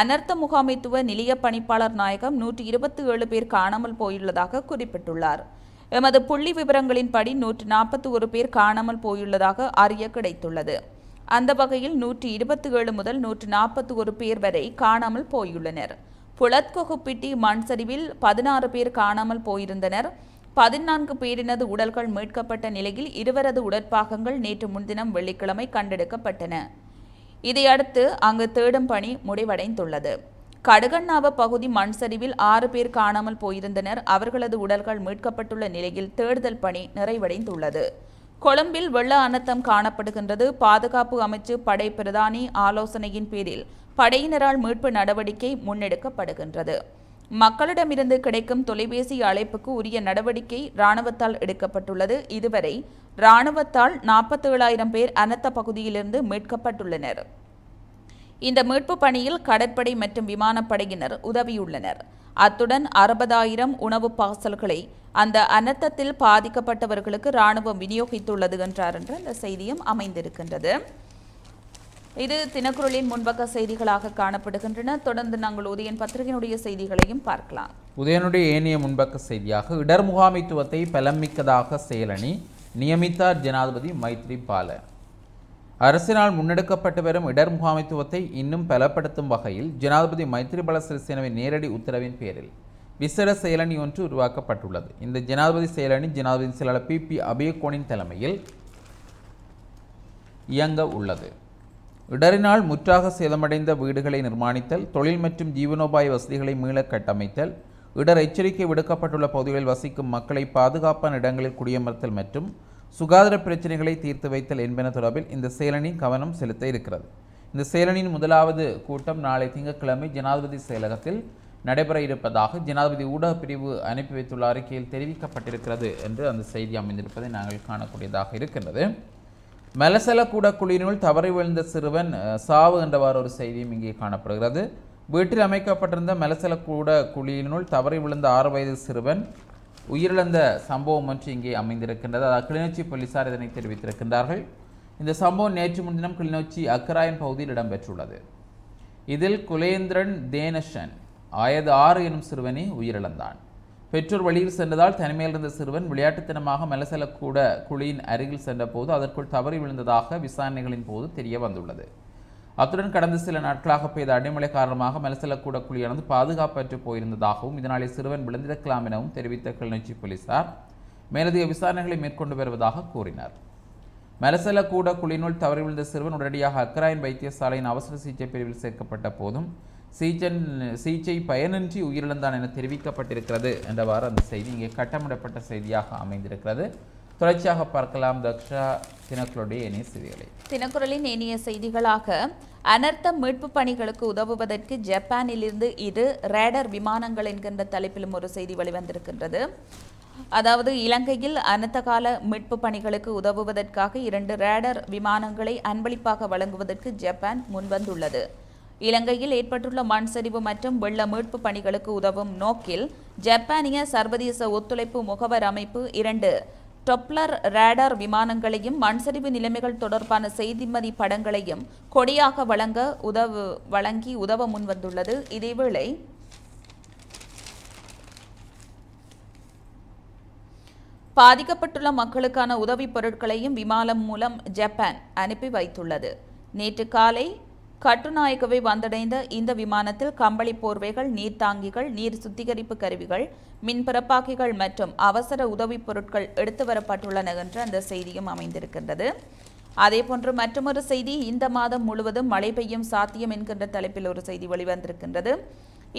அனர்த்த முகாமைத்துவ நிலைய பணிப்பாளர் நாயகம் நூற்றி இருபத்தி ஏழு பேர் காணாமல் போயுள்ளதாக குறிப்பிட்டுள்ளார் எமது புள்ளி விவரங்களின்படி நூற்று நாற்பத்தி ஒரு பேர் காணாமல் போயுள்ளதாக அறிய கிடைத்துள்ளது அந்த வகையில் நூற்றி இருபத்தி ஏழு முதல் நூற்று நாற்பத்தி ஒரு பேர் வரை காணாமல் போயுள்ளனர் புலத்கொகுப்பிட்டி மண் சரிவில் பதினாறு பேர் காணாமல் போயிருந்தனர் பதினான்கு பேரினது உடல்கள் மீட்கப்பட்ட நிலையில் இருவரது உடற்பாகங்கள் நேற்று முன்தினம் வெள்ளிக்கிழமை கண்டெடுக்கப்பட்டன இதையடுத்து அங்கு தேடும் பணி முடிவடைந்துள்ளது கடுகண்ணாவ பகுதி மண் சரிவில் ஆறு பேர் காணாமல் போயிருந்தனர் அவர்களது உடல்கள் மீட்கப்பட்டுள்ள நிலையில் தேடுதல் பணி நிறைவடைந்துள்ளது கொழும்பில் வெள்ள அனர்த்தம் காணப்படுகின்றது பாதுகாப்பு அமைச்சு படை பிரதானி ஆலோசனையின் பேரில் படையினரால் மீட்பு நடவடிக்கை முன்னெடுக்கப்படுகின்றது மக்களிடமிருந்து கிடைக்கும் தொலைபேசி அழைப்புக்கு உரிய நடவடிக்கை இராணுவத்தால் எடுக்கப்பட்டுள்ளது இதுவரை இராணுவத்தால் நாற்பத்தேழாயிரம் பேர் அனத்த பகுதியிலிருந்து மீட்கப்பட்டுள்ளனர் இந்த மீட்பு பணியில் கடற்படை மற்றும் விமானப்படையினர் உதவியுள்ளனர் அத்துடன் அறுபதாயிரம் உணவு பாசல்களை அந்த அனர்த்தத்தில் பாதிக்கப்பட்டவர்களுக்கு இராணுவம் விநியோகித்துள்ளது என்றார் என்று அந்த செய்தியும் அமைந்திருக்கின்றது இது தினக்குரலின் முன்பக்க செய்திகளாக காணப்படுகின்றன தொடர்ந்து நாங்கள் உதயன் பத்திரிகையினுடைய செய்திகளையும் பார்க்கலாம் உதயனுடைய ஏனைய முன்பக்க செய்தியாக இடர் முகாமைத்துவத்தை பலமிக்கதாக செயலணி நியமித்தார் ஜனாதிபதி பால அரசினால் முன்னெடுக்கப்பட்டு வரும் இடர் முகாமைத்துவத்தை இன்னும் பலப்படுத்தும் வகையில் ஜனாதிபதி மைத்ரிபால சிறிசேனவின் நேரடி உத்தரவின் பேரில் விசேட செயலணி ஒன்று உருவாக்கப்பட்டுள்ளது இந்த ஜனாதிபதி செயலணி ஜனாதிபதி செயலாளர் பி பி அபயகோனின் தலைமையில் இயங்க உள்ளது இடரினால் முற்றாக சேதமடைந்த வீடுகளை நிர்மாணித்தல் தொழில் மற்றும் ஜீவனோபாய வசதிகளை மீள கட்டமைத்தல் இடர் எச்சரிக்கை விடுக்கப்பட்டுள்ள பகுதிகளில் வசிக்கும் மக்களை பாதுகாப்பான இடங்களில் குடியமர்த்தல் மற்றும் சுகாதார பிரச்சனைகளை தீர்த்து வைத்தல் என்பன தொடர்பில் இந்த செயலணி கவனம் செலுத்த இருக்கிறது இந்த செயலனின் முதலாவது கூட்டம் நாளை திங்கட்கிழமை ஜனாதிபதி செயலகத்தில் நடைபெற இருப்பதாக ஜனாதிபதி ஊடக பிரிவு அனுப்பி வைத்துள்ள அறிக்கையில் தெரிவிக்கப்பட்டிருக்கிறது என்று அந்த செய்தி அமைந்திருப்பதை நாங்கள் காணக்கூடியதாக இருக்கின்றது கூட குழியினுள் தவறி விழுந்த சிறுவன் சாவு என்றவாறு ஒரு செய்தியும் இங்கே காணப்படுகிறது வீட்டில் அமைக்கப்பட்டிருந்த கூட குழியினுள் தவறி விழுந்த ஆறு வயது சிறுவன் உயிரிழந்த சம்பவம் ஒன்று இங்கே அமைந்திருக்கின்றது அதாவது கிளிநொச்சி போலீசார் இதனை தெரிவித்திருக்கின்றார்கள் இந்த சம்பவம் நேற்று முன்தினம் கிளிநொச்சி அக்கராயன் பகுதியில் இடம்பெற்றுள்ளது இதில் குலேந்திரன் தேனஷன் ஆயது ஆறு எனும் சிறுவனை உயிரிழந்தான் பெற்றோர் வழியில் சென்றதால் தனிமையில் இருந்த சிறுவன் விளையாட்டுத்தனமாக மலசலக்கூட குழியின் அருகில் சென்றபோது அதற்குள் தவறி விழுந்ததாக விசாரணைகளின் போது தெரிய வந்துள்ளது அத்துடன் கடந்த சில நாட்களாக பெய்த அடிமலை காரணமாக மலசலக்கூட குழியானது பாதுகாப்பற்று போயிருந்ததாகவும் இதனாலே சிறுவன் விழுந்திருக்கலாம் எனவும் தெரிவித்த கிளிநொச்சி போலீசார் மேலதிக விசாரணைகளை மேற்கொண்டு வருவதாக கூறினார் மெலசலக்கூட குழியினுள் தவறி விழுந்த சிறுவன் உடனடியாக அக்கராயின் வைத்தியசாலையின் அவசர சிகிச்சை பிரிவில் சேர்க்கப்பட்ட போதும் சீச்சன் சிகிச்சை பயனின்றி உயிரிழந்தான் என தெரிவிக்கப்பட்டிருக்கிறது என்றவாறு அந்த செய்தி இங்கே கட்டமிடப்பட்ட செய்தியாக அமைந்திருக்கிறது தொடர்ச்சியாக பார்க்கலாம் தக்ஷா தினக்குரலுடைய இணைய செய்திகளை தினக்குரலின் இணைய செய்திகளாக அனர்த்த மீட்பு பணிகளுக்கு உதவுவதற்கு ஜப்பானிலிருந்து இரு ரேடர் விமானங்கள் என்கின்ற தலைப்பிலும் ஒரு செய்தி வெளிவந்திருக்கின்றது அதாவது இலங்கையில் அனர்த்தகால மீட்பு பணிகளுக்கு உதவுவதற்காக இரண்டு ரேடர் விமானங்களை அன்பளிப்பாக வழங்குவதற்கு ஜப்பான் முன்வந்துள்ளது இலங்கையில் ஏற்பட்டுள்ள மண் சரிவு மற்றும் வெள்ள மீட்பு பணிகளுக்கு உதவும் நோக்கில் ஜப்பானிய சர்வதேச ஒத்துழைப்பு முகவர் அமைப்பு இரண்டு டொப்ளர் ரேடார் விமானங்களையும் மண்சரிவு நிலைமைகள் தொடர்பான செய்திமதி படங்களையும் கொடியாக வழங்க உதவு வழங்கி உதவ முன்வந்துள்ளது இதேவேளை பாதிக்கப்பட்டுள்ள மக்களுக்கான உதவிப் பொருட்களையும் விமானம் மூலம் ஜப்பான் அனுப்பி வைத்துள்ளது நேற்று காலை கட்டுநாயக்கவை வந்தடைந்த இந்த விமானத்தில் கம்பளி போர்வைகள் நீர்த்தாங்கிகள் நீர் சுத்திகரிப்பு கருவிகள் மின்பரப்பாக்கிகள் மற்றும் அவசர உதவிப் பொருட்கள் எடுத்து வரப்பட்டுள்ளன என்று அந்த செய்தியும் அமைந்திருக்கின்றது அதேபோன்று மற்றொரு செய்தி இந்த மாதம் முழுவதும் மழை பெய்யும் சாத்தியம் என்கின்ற தலைப்பில் ஒரு செய்தி வெளிவந்திருக்கின்றது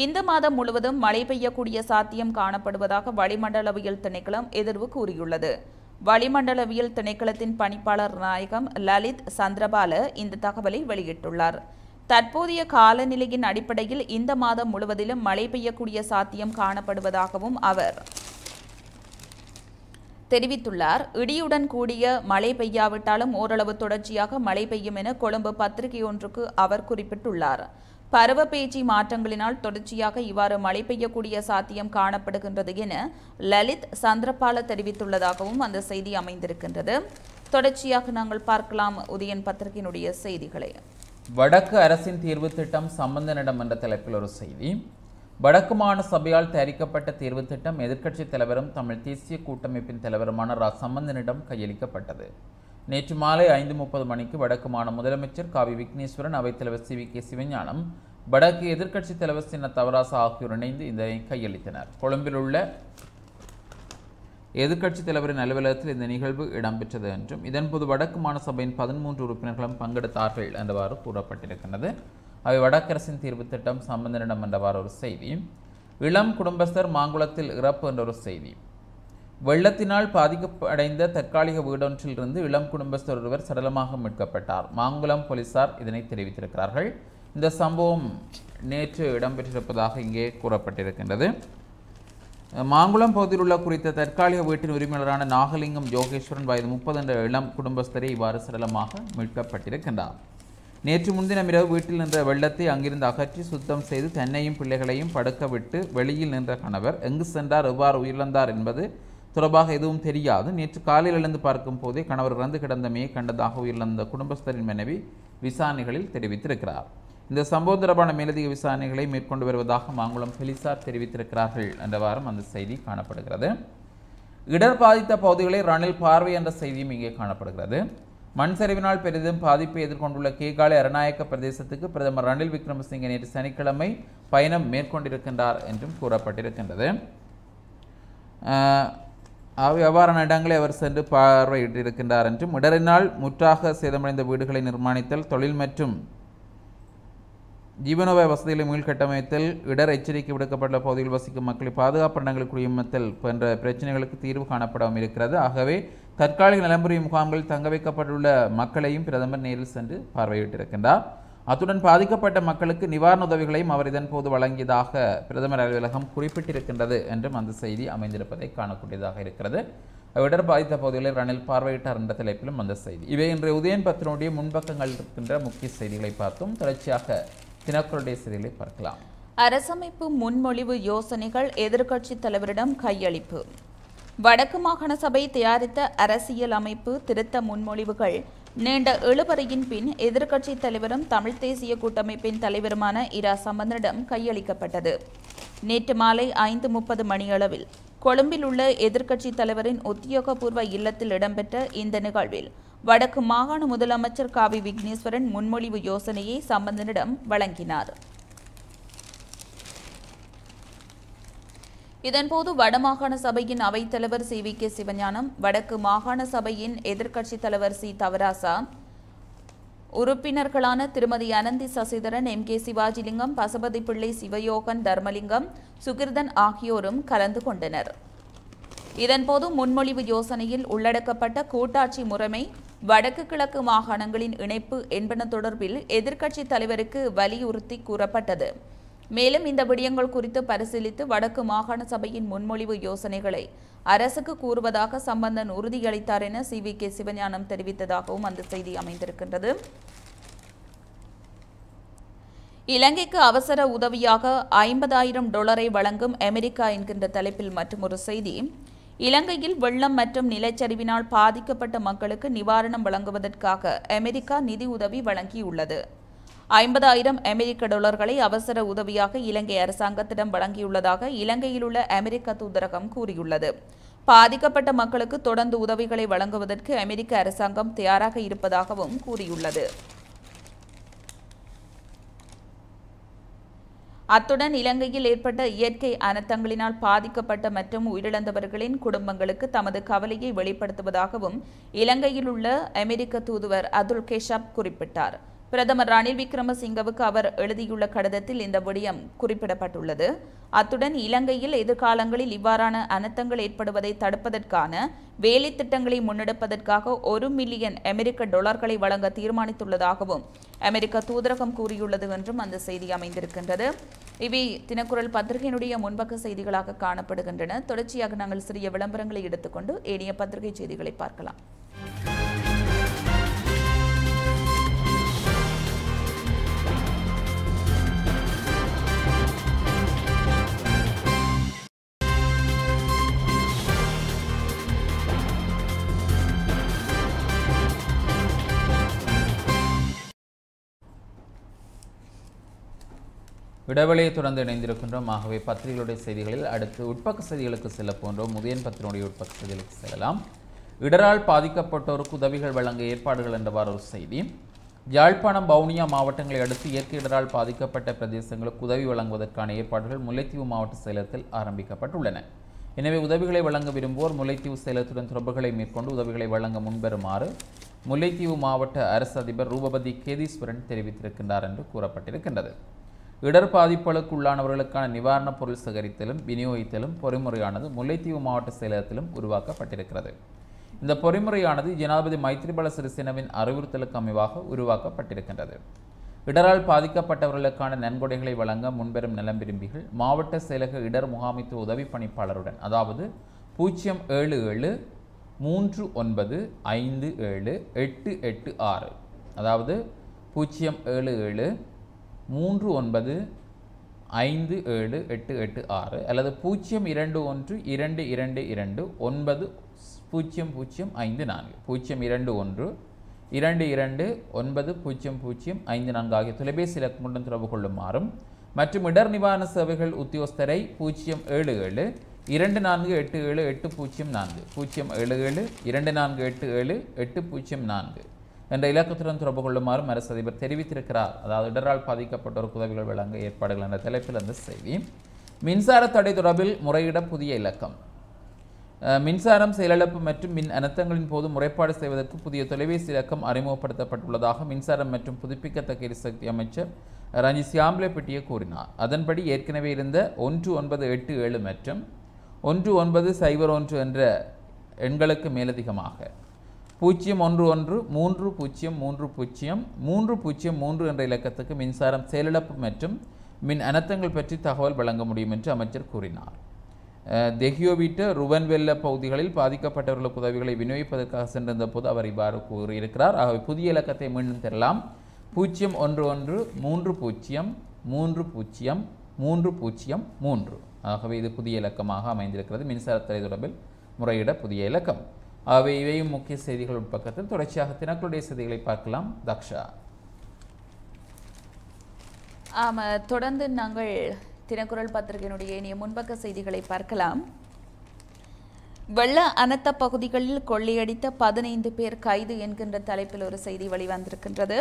இந்த மாதம் முழுவதும் மழை பெய்யக்கூடிய சாத்தியம் காணப்படுவதாக வளிமண்டலவியல் திணைக்களம் எதிர்வு கூறியுள்ளது வளிமண்டலவியல் திணைக்களத்தின் பணிப்பாளர் நாயகம் லலித் சந்திரபால இந்த தகவலை வெளியிட்டுள்ளார் தற்போதைய காலநிலையின் அடிப்படையில் இந்த மாதம் முழுவதிலும் மழை பெய்யக்கூடிய சாத்தியம் காணப்படுவதாகவும் அவர் தெரிவித்துள்ளார் இடியுடன் கூடிய மழை பெய்யாவிட்டாலும் ஓரளவு தொடர்ச்சியாக மழை பெய்யும் என கொழும்பு பத்திரிகை ஒன்றுக்கு அவர் குறிப்பிட்டுள்ளார் பேச்சு மாற்றங்களினால் தொடர்ச்சியாக இவ்வாறு மழை பெய்யக்கூடிய சாத்தியம் காணப்படுகின்றது என லலித் சந்திரபால தெரிவித்துள்ளதாகவும் அந்த செய்தி அமைந்திருக்கின்றது தொடர்ச்சியாக நாங்கள் பார்க்கலாம் உதயன் பத்திரிகையினுடைய செய்திகளை வடக்கு அரசின் தீர்வு திட்டம் சம்பந்த என்ற தலைப்பில் ஒரு செய்தி வடக்கு மாண சபையால் தயாரிக்கப்பட்ட தீர்வு திட்டம் எதிர்க்கட்சித் தலைவரும் தமிழ் தேசிய கூட்டமைப்பின் தலைவருமான ரா சம்பந்தனிடம் கையளிக்கப்பட்டது நேற்று மாலை ஐந்து முப்பது மணிக்கு வடக்கு மாநில முதலமைச்சர் காவி விக்னேஸ்வரன் அவைத்தலைவர் சி வி கே சிவஞானம் வடக்கு எதிர்க்கட்சித் தலைவர் சின்ன தவராசா ஆகியோர் இணைந்து இதனை கையளித்தனர் கொழும்பில் உள்ள எதிர்க்கட்சித் தலைவரின் அலுவலகத்தில் இந்த நிகழ்வு இடம்பெற்றது என்றும் இதன்போது வடக்கு சபையின் பதிமூன்று உறுப்பினர்களும் பங்கெடுத்தார்கள் என்றவாறு கூறப்பட்டிருக்கின்றது அவை வடக்கரசின் தீர்வு திட்டம் சம்பந்தனிடம் என்றவாறு ஒரு செய்தி இளம் குடும்பஸ்தர் மாங்குளத்தில் இறப்பு என்ற ஒரு செய்தி வெள்ளத்தினால் பாதிக்கப்படைந்த தற்காலிக வீடொன்றிலிருந்து இளம் குடும்பஸ்தர் ஒருவர் சடலமாக மீட்கப்பட்டார் மாங்குளம் போலீசார் இதனை தெரிவித்திருக்கிறார்கள் இந்த சம்பவம் நேற்று இடம்பெற்றிருப்பதாக இங்கே கூறப்பட்டிருக்கின்றது மாங்குளம் பகுதியில் உள்ள குறித்த தற்காலிக வீட்டின் உரிமையாளரான நாகலிங்கம் யோகேஸ்வரன் வயது முப்பது என்ற இளம் குடும்பஸ்தரை இவ்வாறு சடலமாக மீட்கப்பட்டிருக்கின்றார் நேற்று முன்தினம் இரவு வீட்டில் நின்ற வெள்ளத்தை அங்கிருந்து அகற்றி சுத்தம் செய்து தன்னையும் பிள்ளைகளையும் படுக்க விட்டு வெளியில் நின்ற கணவர் எங்கு சென்றார் எவ்வாறு உயிரிழந்தார் என்பது தொடர்பாக எதுவும் தெரியாது நேற்று காலையில் எழுந்து பார்க்கும் போதே கணவர் இறந்து கிடந்தமையை கண்டதாக உயிரிழந்த குடும்பஸ்தரின் மனைவி விசாரணைகளில் தெரிவித்திருக்கிறார் இந்த சம்பவம் தொடர்பான மேலதிக விசாரணைகளை மேற்கொண்டு வருவதாக மாங்குளம் பெலிசார் தெரிவித்திருக்கிறார்கள் என்ற வாரம் அந்த செய்தி காணப்படுகிறது இடர் பாதித்த பகுதிகளை ரணில் பார்வை என்ற செய்தியும் இங்கே காணப்படுகிறது மண் சரிவினால் பெரிதும் பாதிப்பை எதிர்கொண்டுள்ள கேகாலை அரநாயக்க பிரதேசத்துக்கு பிரதமர் ரணில் விக்ரமசிங்கே நேற்று சனிக்கிழமை பயணம் மேற்கொண்டிருக்கின்றார் என்றும் கூறப்பட்டிருக்கின்றது வியாபார இடங்களை அவர் சென்று பார்வையிட்டிருக்கின்றார் என்றும் இடரினால் முற்றாக சேதமடைந்த வீடுகளை நிர்மாணித்தல் தொழில் மற்றும் ஜீவனோபாய வசதிகளை மீள்கட்டமைத்தல் இடர் எச்சரிக்கை விடுக்கப்பட்ட பகுதியில் வசிக்கும் மக்களை பாதுகாப்பு இடங்கள் குடியமர்த்தல் போன்ற பிரச்சனைகளுக்கு தீர்வு காணப்படாமல் இருக்கிறது ஆகவே தற்காலிக நலம்புரி முகாம்கள் தங்க வைக்கப்பட்டுள்ள மக்களையும் பிரதமர் நேரில் சென்று பார்வையிட்டிருக்கின்றார் அத்துடன் பாதிக்கப்பட்ட மக்களுக்கு நிவாரண உதவிகளையும் அவர் இதன்போது வழங்கியதாக பிரதமர் அலுவலகம் குறிப்பிட்டிருக்கின்றது என்றும் அந்த செய்தி அமைந்திருப்பதை காணக்கூடியதாக இருக்கிறது இடர் பாதித்த பகுதிகளில் ரணில் பார்வையிட்டார் என்ற தலைப்பிலும் அந்த செய்தி இவை இன்றைய உதயன் பத்தினுடைய முன்பக்கங்கள் இருக்கின்ற முக்கிய செய்திகளை பார்த்தும் தொடர்ச்சியாக தினக்கருடைய செய்திகளை பார்க்கலாம் அரசமைப்பு முன்மொழிவு யோசனைகள் எதிர்க்கட்சி தலைவரிடம் கையளிப்பு வடக்கு மாகாண சபை தயாரித்த அரசியல் அமைப்பு திருத்த முன்மொழிவுகள் நீண்ட எழுபறையின் பின் எதிர்க்கட்சி தலைவரும் தமிழ் தேசிய கூட்டமைப்பின் தலைவருமான இரா சம்பந்தனிடம் கையளிக்கப்பட்டது நேற்று மாலை ஐந்து முப்பது மணியளவில் கொழும்பில் உள்ள எதிர்க்கட்சி தலைவரின் உத்தியோகபூர்வ இல்லத்தில் இடம்பெற்ற இந்த நிகழ்வில் வடக்கு மாகாண முதலமைச்சர் காவி விக்னேஸ்வரன் முன்மொழிவு யோசனையை சம்பந்தனிடம் வழங்கினார் இதன்போது வடமாகாண சபையின் அவைத்தலைவர் சி வி கே சிவஞானம் வடக்கு மாகாண சபையின் எதிர்க்கட்சித் தலைவர் சி தவராசா உறுப்பினர்களான திருமதி அனந்தி சசிதரன் எம் கே சிவாஜிலிங்கம் பசுபதி பிள்ளை சிவயோகன் தர்மலிங்கம் சுகிர்தன் ஆகியோரும் கலந்து கொண்டனர் இதன்போது முன்மொழிவு யோசனையில் உள்ளடக்கப்பட்ட கூட்டாட்சி முறைமை வடக்கு கிழக்கு மாகாணங்களின் இணைப்பு என்பன தொடர்பில் எதிர்க்கட்சித் தலைவருக்கு வலியுறுத்தி கூறப்பட்டது மேலும் இந்த விடயங்கள் குறித்து பரிசீலித்து வடக்கு மாகாண சபையின் முன்மொழிவு யோசனைகளை அரசுக்கு கூறுவதாக சம்பந்தன் உறுதியளித்தார் என சி வி கே சிவஞானம் தெரிவித்ததாகவும் அந்த செய்தி அமைந்திருக்கின்றது இலங்கைக்கு அவசர உதவியாக ஐம்பதாயிரம் டொலரை வழங்கும் அமெரிக்கா என்கின்ற தலைப்பில் மற்றொரு செய்தி இலங்கையில் வெள்ளம் மற்றும் நிலச்சரிவினால் பாதிக்கப்பட்ட மக்களுக்கு நிவாரணம் வழங்குவதற்காக அமெரிக்கா நிதி உதவி வழங்கியுள்ளது ஐம்பதாயிரம் அமெரிக்க டாலர்களை அவசர உதவியாக இலங்கை அரசாங்கத்திடம் வழங்கியுள்ளதாக இலங்கையில் உள்ள அமெரிக்க தூதரகம் கூறியுள்ளது பாதிக்கப்பட்ட மக்களுக்கு தொடர்ந்து உதவிகளை வழங்குவதற்கு அமெரிக்க அரசாங்கம் தயாராக இருப்பதாகவும் கூறியுள்ளது அத்துடன் இலங்கையில் ஏற்பட்ட இயற்கை அனர்த்தங்களினால் பாதிக்கப்பட்ட மற்றும் உயிரிழந்தவர்களின் குடும்பங்களுக்கு தமது கவலையை வெளிப்படுத்துவதாகவும் இலங்கையில் உள்ள அமெரிக்க தூதுவர் அதுல் கேஷப் குறிப்பிட்டார் பிரதமர் ரணில் விக்ரமசிங்கவுக்கு அவர் எழுதியுள்ள கடிதத்தில் இந்த விடயம் குறிப்பிடப்பட்டுள்ளது அத்துடன் இலங்கையில் எதிர்காலங்களில் இவ்வாறான அனர்த்தங்கள் ஏற்படுவதை தடுப்பதற்கான வேலை திட்டங்களை முன்னெடுப்பதற்காக ஒரு மில்லியன் அமெரிக்க டொலர்களை வழங்க தீர்மானித்துள்ளதாகவும் அமெரிக்க தூதரகம் கூறியுள்ளது என்றும் அந்த செய்தி அமைந்திருக்கின்றது இவை தினக்குரல் பத்திரிகையினுடைய முன்பக்க செய்திகளாக காணப்படுகின்றன தொடர்ச்சியாக நாங்கள் சிறிய விளம்பரங்களை எடுத்துக்கொண்டு ஏனைய பத்திரிகை செய்திகளை பார்க்கலாம் இடைவெளியை தொடர்ந்து இணைந்திருக்கின்றோம் ஆகவே பத்திரிகைகளுடைய செய்திகளில் அடுத்து உட்பக்க செய்திகளுக்கு செல்ல போன்றோம் முதியன் பத்திரனுடைய உட்பக்க செய்திகளுக்கு செல்லலாம் இடரால் பாதிக்கப்பட்டோருக்கு உதவிகள் வழங்க ஏற்பாடுகள் என்றவாறு ஒரு செய்தி யாழ்ப்பாணம் பவுனியா மாவட்டங்களை அடுத்து இயற்கை இடரால் பாதிக்கப்பட்ட பிரதேசங்களுக்கு உதவி வழங்குவதற்கான ஏற்பாடுகள் முல்லைத்தீவு மாவட்ட செயலத்தில் ஆரம்பிக்கப்பட்டுள்ளன எனவே உதவிகளை வழங்க விரும்புவோர் முல்லைத்தீவு செயலத்துடன் தொடர்புகளை மேற்கொண்டு உதவிகளை வழங்க முன்வருமாறு முல்லைத்தீவு மாவட்ட அரசு அதிபர் ரூபபதி கேதீஸ்வரன் தெரிவித்திருக்கின்றார் என்று கூறப்பட்டிருக்கின்றது இடர் பாதிப்புகளுக்குள்ளானவர்களுக்கான நிவாரணப் பொருள் சேகரித்தலும் விநியோகித்தலும் பொறிமுறையானது முல்லைத்தீவு மாவட்ட செயலகத்திலும் உருவாக்கப்பட்டிருக்கிறது இந்த பொறிமுறையானது ஜனாதிபதி மைத்ரிபால சிறிசேனவின் அறிவுறுத்தலுக்கு அமைவாக உருவாக்கப்பட்டிருக்கின்றது இடரால் பாதிக்கப்பட்டவர்களுக்கான நன்கொடைகளை வழங்க முன்பெறும் நலம் விரும்பிகள் மாவட்ட செயலக இடர் முகாமைத்துவ உதவி பணிப்பாளருடன் அதாவது பூஜ்ஜியம் ஏழு ஏழு மூன்று ஒன்பது ஐந்து ஏழு எட்டு எட்டு ஆறு அதாவது பூஜ்ஜியம் ஏழு ஏழு மூன்று ஒன்பது ஐந்து ஏழு எட்டு எட்டு ஆறு அல்லது பூஜ்ஜியம் இரண்டு ஒன்று இரண்டு இரண்டு இரண்டு ஒன்பது பூஜ்ஜியம் பூஜ்ஜியம் ஐந்து நான்கு பூஜ்ஜியம் இரண்டு ஒன்று இரண்டு இரண்டு ஒன்பது பூஜ்ஜியம் பூஜ்ஜியம் ஐந்து நான்கு ஆகிய தொலைபேசி இலக்கமுடன் தொடர்பு கொள்ளுமாறும் மற்றும் இடர் நிவாரண சேவைகள் உத்தியோகஸ்தரை பூஜ்ஜியம் ஏழு ஏழு இரண்டு நான்கு எட்டு ஏழு எட்டு பூஜ்ஜியம் நான்கு பூஜ்ஜியம் ஏழு ஏழு இரண்டு நான்கு எட்டு ஏழு எட்டு பூஜ்ஜியம் நான்கு என்ற இலக்கத்துடன் தொடர்பு கொள்ளுமாறும் அரசு அதிபர் தெரிவித்திருக்கிறார் அதாவது இடரால் பாதிக்கப்பட்டோருக்கு உதவிகள் வழங்க ஏற்பாடுகள் என்ற தலைப்பில் அந்த செய்தி மின்சார தடை தொடர்பில் முறையிட புதிய இலக்கம் மின்சாரம் செயலிழப்பு மற்றும் மின் அனர்த்தங்களின் போது முறைப்பாடு செய்வதற்கு புதிய தொலைபேசி இலக்கம் அறிமுகப்படுத்தப்பட்டுள்ளதாக மின்சாரம் மற்றும் புதுப்பிக்கத்தக்க எரிசக்தி அமைச்சர் ரஞ்சி பெட்டியை கூறினார் அதன்படி ஏற்கனவே இருந்த ஒன்று ஒன்பது எட்டு ஏழு மற்றும் ஒன்று ஒன்பது சைபர் ஒன்று என்ற எண்களுக்கு மேலதிகமாக பூஜ்ஜியம் ஒன்று ஒன்று மூன்று பூஜ்ஜியம் மூன்று பூஜ்ஜியம் மூன்று பூஜ்ஜியம் மூன்று என்ற இலக்கத்துக்கு மின்சாரம் செயலிழப்பு மற்றும் மின் அனர்த்தங்கள் பற்றி தகவல் வழங்க முடியும் என்று அமைச்சர் கூறினார் தெஹியோ வீட்டு ருவன் வெல்ல பகுதிகளில் பாதிக்கப்பட்டவர்களுக்கு உதவிகளை விநியோகிப்பதற்காக சென்றிருந்த போது அவர் இவ்வாறு கூறியிருக்கிறார் ஆகவே புதிய இலக்கத்தை மீண்டும் தெரியலாம் பூஜ்ஜியம் ஒன்று ஒன்று மூன்று பூஜ்ஜியம் மூன்று பூஜ்ஜியம் மூன்று பூஜ்ஜியம் மூன்று ஆகவே இது புதிய இலக்கமாக அமைந்திருக்கிறது மின்சாரத்துறை தொடர்பில் முறையிட புதிய இலக்கம் அவை இவையும் முக்கிய செய்திகள் உட்பக்கத்தில் தொடர்ச்சியாக தினக்குடைய செய்திகளை பார்க்கலாம் தக்ஷா ஆமா தொடர்ந்து நாங்கள் தினக்குரல் பத்திரிகையினுடைய இனிய முன்பக்க செய்திகளை பார்க்கலாம் வெள்ள அனத்த பகுதிகளில் கொள்ளையடித்த பதினைந்து பேர் கைது என்கின்ற தலைப்பில் ஒரு செய்தி வெளிவந்திருக்கின்றது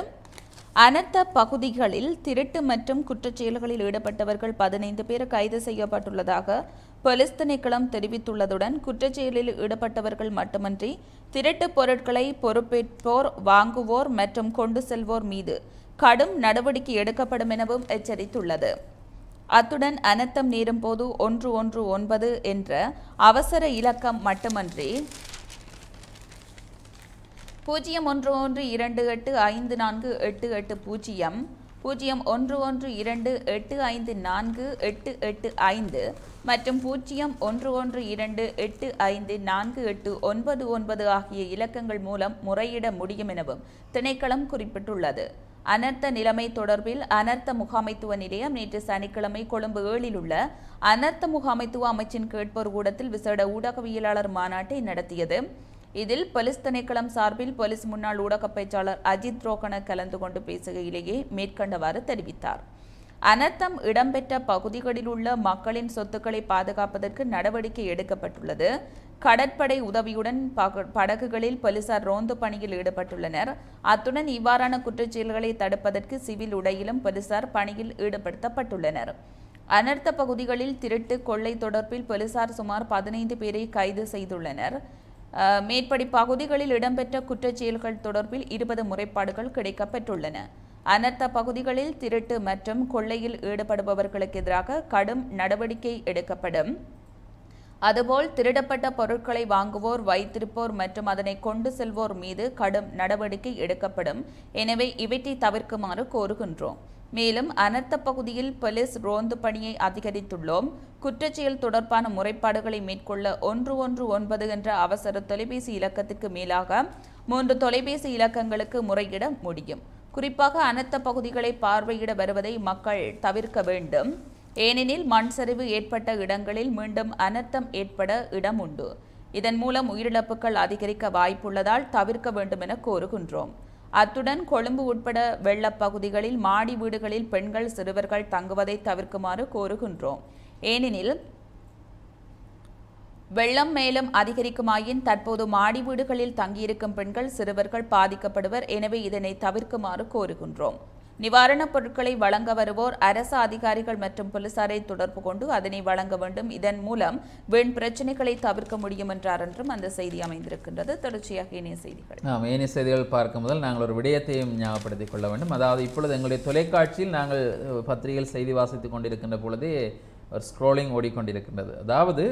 அனத்த பகுதிகளில் திருட்டு மற்றும் குற்றச்செயல்களில் ஈடுபட்டவர்கள் பதினைந்து பேர் கைது செய்யப்பட்டுள்ளதாக போலீஸ் திணைக்களம் தெரிவித்துள்ளதுடன் குற்றச்செயலில் ஈடுபட்டவர்கள் மட்டுமன்றி திருட்டு பொருட்களை பொறுப்பேற்போர் வாங்குவோர் மற்றும் கொண்டு செல்வோர் மீது கடும் நடவடிக்கை எடுக்கப்படும் எனவும் எச்சரித்துள்ளது அத்துடன் அனர்த்தம் நேரும் போது ஒன்று ஒன்று ஒன்பது என்ற அவசர இலக்கம் மட்டுமன்றி பூஜ்ஜியம் ஒன்று ஒன்று இரண்டு எட்டு ஐந்து நான்கு எட்டு எட்டு பூஜ்ஜியம் பூஜ்ஜியம் ஒன்று ஒன்று இரண்டு எட்டு ஐந்து நான்கு எட்டு எட்டு ஐந்து மற்றும் பூஜ்ஜியம் ஒன்று ஒன்று இரண்டு எட்டு ஐந்து நான்கு எட்டு ஒன்பது ஒன்பது ஆகிய இலக்கங்கள் மூலம் முறையிட முடியும் எனவும் திணைக்களம் குறிப்பிட்டுள்ளது அனர்த்த நிலைமை தொடர்பில் அனர்த்த முகாமைத்துவ நிலையம் நேற்று சனிக்கிழமை கொழும்பு ஏழில் உள்ள அனர்த்த முகாமைத்துவ அமைச்சின் கேட்போர் கூடத்தில் விசேட ஊடகவியலாளர் மாநாட்டை நடத்தியது இதில் போலீஸ் திணைக்களம் சார்பில் போலீஸ் முன்னாள் ஊடகப்பேச்சாளர் அஜித் ரோகன கலந்து கொண்டு பேசுகையிலேயே மேற்கண்டவாறு தெரிவித்தார் அனர்த்தம் இடம்பெற்ற பகுதிகளில் உள்ள மக்களின் சொத்துக்களை பாதுகாப்பதற்கு நடவடிக்கை எடுக்கப்பட்டுள்ளது கடற்படை உதவியுடன் படகுகளில் போலீசார் ரோந்து பணியில் ஈடுபட்டுள்ளனர் அத்துடன் இவ்வாறான குற்றச்செயல்களை தடுப்பதற்கு சிவில் உடையிலும் போலீசார் பணியில் ஈடுபடுத்தப்பட்டுள்ளனர் அனர்த்த பகுதிகளில் திருட்டு கொள்ளை தொடர்பில் போலீசார் சுமார் பதினைந்து பேரை கைது செய்துள்ளனர் மேற்படி பகுதிகளில் இடம்பெற்ற குற்றச்செயல்கள் தொடர்பில் இருபது முறைப்பாடுகள் கிடைக்கப்பெற்றுள்ளன அனர்த்த பகுதிகளில் திருட்டு மற்றும் கொள்ளையில் ஈடுபடுபவர்களுக்கு எதிராக கடும் நடவடிக்கை எடுக்கப்படும் அதுபோல் திருடப்பட்ட பொருட்களை வாங்குவோர் வைத்திருப்போர் மற்றும் அதனை கொண்டு செல்வோர் மீது கடும் நடவடிக்கை எடுக்கப்படும் எனவே இவற்றை தவிர்க்குமாறு கோருகின்றோம் மேலும் அனர்த்த பகுதியில் போலீஸ் ரோந்து பணியை அதிகரித்துள்ளோம் குற்றச்செயல் தொடர்பான முறைப்பாடுகளை மேற்கொள்ள ஒன்று ஒன்று ஒன்பது என்ற அவசர தொலைபேசி இலக்கத்திற்கு மேலாக மூன்று தொலைபேசி இலக்கங்களுக்கு முறையிட முடியும் குறிப்பாக அனர்த்த பகுதிகளை பார்வையிட வருவதை மக்கள் தவிர்க்க வேண்டும் ஏனெனில் மண் சரிவு ஏற்பட்ட இடங்களில் மீண்டும் அனர்த்தம் ஏற்பட இடம் உண்டு இதன் மூலம் உயிரிழப்புகள் அதிகரிக்க வாய்ப்புள்ளதால் தவிர்க்க வேண்டும் என கோருகின்றோம் அத்துடன் கொழும்பு உட்பட வெள்ளப்பகுதிகளில் மாடி வீடுகளில் பெண்கள் சிறுவர்கள் தங்குவதை தவிர்க்குமாறு கோருகின்றோம் ஏனெனில் வெள்ளம் மேலும் அதிகரிக்குமாயின் தற்போது மாடி வீடுகளில் தங்கியிருக்கும் பெண்கள் சிறுவர்கள் பாதிக்கப்படுவர் எனவே இதனை தவிர்க்குமாறு கோருகின்றோம் நிவாரணப் பொருட்களை வழங்க வருவோர் அரசு அதிகாரிகள் மற்றும் போலீசாரை தொடர்பு கொண்டு அதனை வழங்க வேண்டும் இதன் மூலம் வெண் பிரச்சனைகளை தவிர்க்க முடியும் என்றார் என்றும் அந்த செய்தி அமைந்திருக்கின்றது தொடர்ச்சியாக இணைய செய்திகள் நாம் செய்திகள் பார்க்கும் முதல் நாங்கள் ஒரு விடயத்தையும் ஞாபகப்படுத்திக் கொள்ள வேண்டும் அதாவது இப்பொழுது எங்களுடைய தொலைக்காட்சியில் நாங்கள் பத்திரிகையில் செய்தி வாசித்துக் கொண்டிருக்கின்ற பொழுது ஒரு ஸ்க்ரோலிங் ஓடிக்கொண்டிருக்கின்றது அதாவது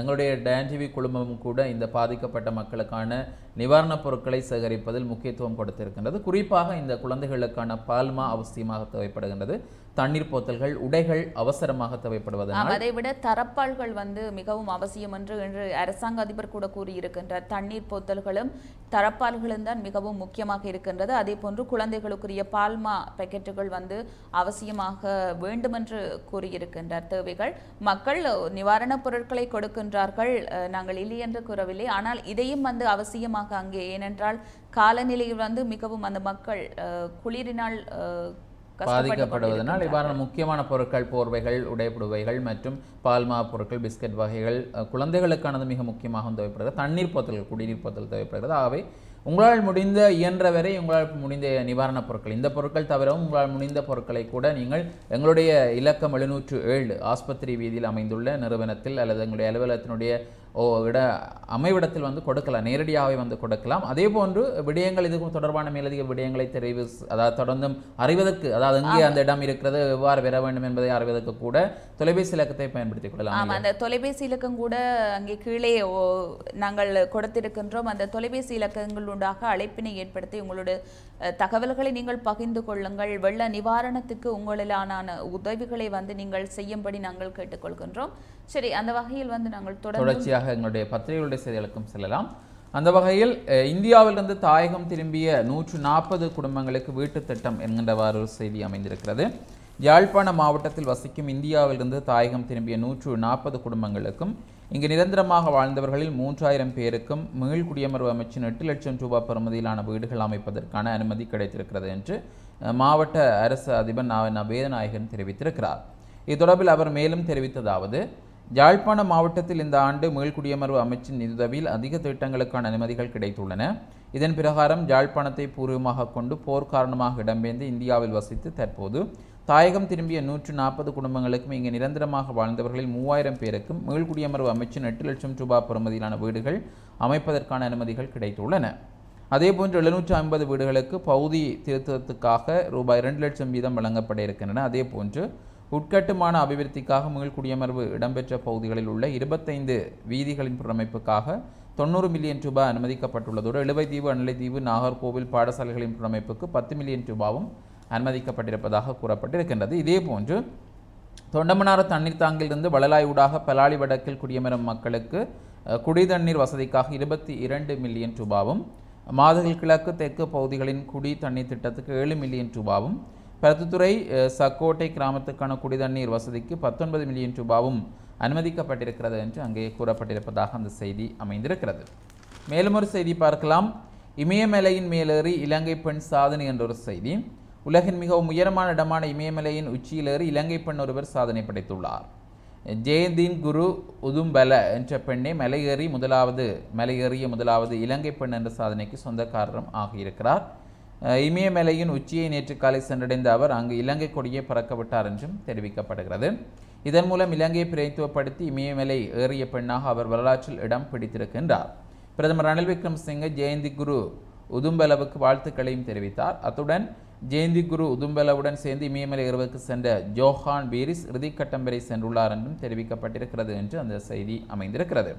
எங்களுடைய டேன்டிவி குழுமம் குழுமமும் கூட இந்த பாதிக்கப்பட்ட மக்களுக்கான நிவாரணப் பொருட்களை சேகரிப்பதில் முக்கியத்துவம் கொடுத்திருக்கின்றது குறிப்பாக இந்த குழந்தைகளுக்கான பால்மா அவசியமாக தேவைப்படுகின்றது தண்ணீர் போத்தல்கள் உடைகள் அவசரமாக தேவைப்படுவதால் அதை விட தரப்பால்கள் வந்து மிகவும் அவசியம் என்று இன்று அரசாங்க அதிபர் கூட கூறியிருக்கின்றார் தண்ணீர் போத்தல்களும் தரப்பால்களும் தான் மிகவும் முக்கியமாக இருக்கின்றது அதே போன்று குழந்தைகளுக்குரிய பால்மா பேக்கெட்டுகள் வந்து அவசியமாக வேண்டுமென்று கூறியிருக்கின்றார் தேவைகள் மக்கள் நிவாரணப் பொருட்களை கொடுக்கின்றார்கள் நாங்கள் இல்லை என்று கூறவில்லை ஆனால் இதையும் வந்து அவசியமாக அங்கே ஏனென்றால் காலநிலையில் வந்து மிகவும் அந்த மக்கள் குளிரினால் பாதிக்கப்படுவதனால் இவ்வாறான முக்கியமான பொருட்கள் போர்வைகள் உடைப்புடுவைகள் மற்றும் பால்மா பொருட்கள் பிஸ்கட் வகைகள் குழந்தைகளுக்கானது மிக முக்கியமாக தேவைப்படுகிறது தண்ணீர் போத்தல்கள் குடிநீர் போத்தல் தேவைப்படுகிறது ஆகவே உங்களால் முடிந்த இயன்ற வரை உங்களால் முடிந்த நிவாரணப் பொருட்கள் இந்த பொருட்கள் தவிரவும் உங்களால் முடிந்த பொருட்களை கூட நீங்கள் எங்களுடைய இலக்கம் எழுநூற்று ஏழு ஆஸ்பத்திரி வீதியில் அமைந்துள்ள நிறுவனத்தில் அல்லது எங்களுடைய அலுவலகத்தினுடைய ஓ விட அமைவிடத்தில் வந்து கொடுக்கலாம் நேரடியாகவே வந்து கொடுக்கலாம் அதே போன்று விடயங்கள் இதுக்கும் தொடர்பான மேலதிக விடயங்களை தெரிவி அதாவது தொடர்ந்தும் அறிவதற்கு அதாவது எங்கே அந்த இடம் இருக்கிறது எவ்வாறு பெற வேண்டும் என்பதை அறிவதற்கு கூட தொலைபேசி இலக்கத்தை பயன்படுத்திக் கொள்ளலாம் ஆமாம் அந்த தொலைபேசி இலக்கம் கூட அங்கே கீழே நாங்கள் கொடுத்திருக்கின்றோம் அந்த தொலைபேசி இலக்கங்கள் உண்டாக அழைப்பினை ஏற்படுத்தி உங்களுடைய தகவல்களை நீங்கள் பகிர்ந்து கொள்ளுங்கள் வெள்ள நிவாரணத்துக்கு உங்களிலான உதவிகளை வந்து நீங்கள் செய்யும்படி நாங்கள் கேட்டுக்கொள்கின்றோம் சரி அந்த வகையில் வந்து நாங்கள் தொடர்ச்சியாக எங்களுடைய பத்திரிகைகளுடைய செய்திகளுக்கும் செல்லலாம் அந்த வகையில் இந்தியாவிலிருந்து தாயகம் திரும்பிய நூற்று நாற்பது குடும்பங்களுக்கு வீட்டு திட்டம் என்கின்றவாறு ஒரு செய்தி அமைந்திருக்கிறது யாழ்ப்பாண மாவட்டத்தில் வசிக்கும் இந்தியாவிலிருந்து தாயகம் திரும்பிய நூற்று நாற்பது குடும்பங்களுக்கும் இங்கு நிரந்தரமாக வாழ்ந்தவர்களில் மூன்றாயிரம் பேருக்கும் மீள் குடியமர்வு அமைச்சின் எட்டு லட்சம் ரூபாய் பெறுமதியிலான வீடுகள் அமைப்பதற்கான அனுமதி கிடைத்திருக்கிறது என்று மாவட்ட அரசு அதிபர் நா வேதநாயகன் தெரிவித்திருக்கிறார் இது தொடர்பில் அவர் மேலும் தெரிவித்ததாவது ஜாழ்ப்பாணம் மாவட்டத்தில் இந்த ஆண்டு மீள்குடியமர்வு அமைச்சின் நிதியுதவியில் அதிக திட்டங்களுக்கான அனுமதிகள் கிடைத்துள்ளன இதன் பிரகாரம் ஜாழ்ப்பாணத்தை பூர்வமாக கொண்டு போர் காரணமாக இடம்பெயர்ந்து இந்தியாவில் வசித்து தற்போது தாயகம் திரும்பிய நூற்று நாற்பது குடும்பங்களுக்கும் இங்கு நிரந்தரமாக வாழ்ந்தவர்களில் மூவாயிரம் பேருக்கும் மீள்குடியமர்வு அமைச்சின் எட்டு லட்சம் ரூபாய் பெறுமதியிலான வீடுகள் அமைப்பதற்கான அனுமதிகள் கிடைத்துள்ளன அதேபோன்று எழுநூற்று ஐம்பது வீடுகளுக்கு பகுதி திருத்தத்துக்காக ரூபாய் இரண்டு லட்சம் வீதம் வழங்கப்பட இருக்கின்றன அதே போன்று உட்கட்டுமான அபிவிருத்திக்காக குடியமர்வு இடம்பெற்ற பகுதிகளில் உள்ள இருபத்தைந்து வீதிகளின் புறமைப்புக்காக தொண்ணூறு மில்லியன் ரூபாய் அனுமதிக்கப்பட்டுள்ளதோடு எழுவைத்தீவு அணிலைத்தீவு நாகர்கோவில் பாடசாலைகளின் புறமைப்புக்கு பத்து மில்லியன் ரூபாவும் அனுமதிக்கப்பட்டிருப்பதாக கூறப்பட்டிருக்கின்றது இதேபோன்று தொண்டமனார தண்ணீர் தாங்கிலிருந்து வளலாயூடாக பலாலி வடக்கில் குடியமரும் மக்களுக்கு குடிதண்ணீர் வசதிக்காக இருபத்தி இரண்டு மில்லியன் ரூபாவும் மாதகில் கிழக்கு தெற்கு பகுதிகளின் குடி தண்ணீர் திட்டத்துக்கு ஏழு மில்லியன் ரூபாவும் பருத்தித்துறை சக்கோட்டை கிராமத்துக்கான குடிதண்ணீர் வசதிக்கு பத்தொன்பது மில்லியன் ரூபாவும் அனுமதிக்கப்பட்டிருக்கிறது என்று அங்கே கூறப்பட்டிருப்பதாக அந்த செய்தி அமைந்திருக்கிறது மேலும் ஒரு செய்தி பார்க்கலாம் இமயமலையின் மேலேறி இலங்கை பெண் சாதனை என்ற ஒரு செய்தி உலகின் மிகவும் உயரமான இடமான இமயமலையின் உச்சியிலேறி இலங்கை பெண் ஒருவர் சாதனை படைத்துள்ளார் ஜெயந்தின் குரு உதும்பல என்ற பெண்ணை மலையேறி முதலாவது மலையேறிய முதலாவது இலங்கை பெண் என்ற சாதனைக்கு சொந்தக்காரரும் ஆகியிருக்கிறார் இமயமலையின் உச்சியை நேற்று காலை சென்றடைந்த அவர் அங்கு இலங்கை கொடியே பறக்கப்பட்டார் என்றும் தெரிவிக்கப்படுகிறது இதன் மூலம் இலங்கையை பிரதித்துவப்படுத்தி இமயமலை ஏறிய பெண்ணாக அவர் வரலாற்றில் இடம் பிடித்திருக்கின்றார் பிரதமர் ரணில் விக்ரம்சிங்க ஜெயந்தி குரு உதும்பலவுக்கு வாழ்த்துக்களையும் தெரிவித்தார் அத்துடன் ஜெயந்தி குரு உதும்பலவுடன் சேர்ந்து இமயமலை ஏறுவதற்கு சென்ற ஜோஹான் பீரிஸ் இறுதிக்கட்டம் வரை சென்றுள்ளார் என்றும் தெரிவிக்கப்பட்டிருக்கிறது என்று அந்த செய்தி அமைந்திருக்கிறது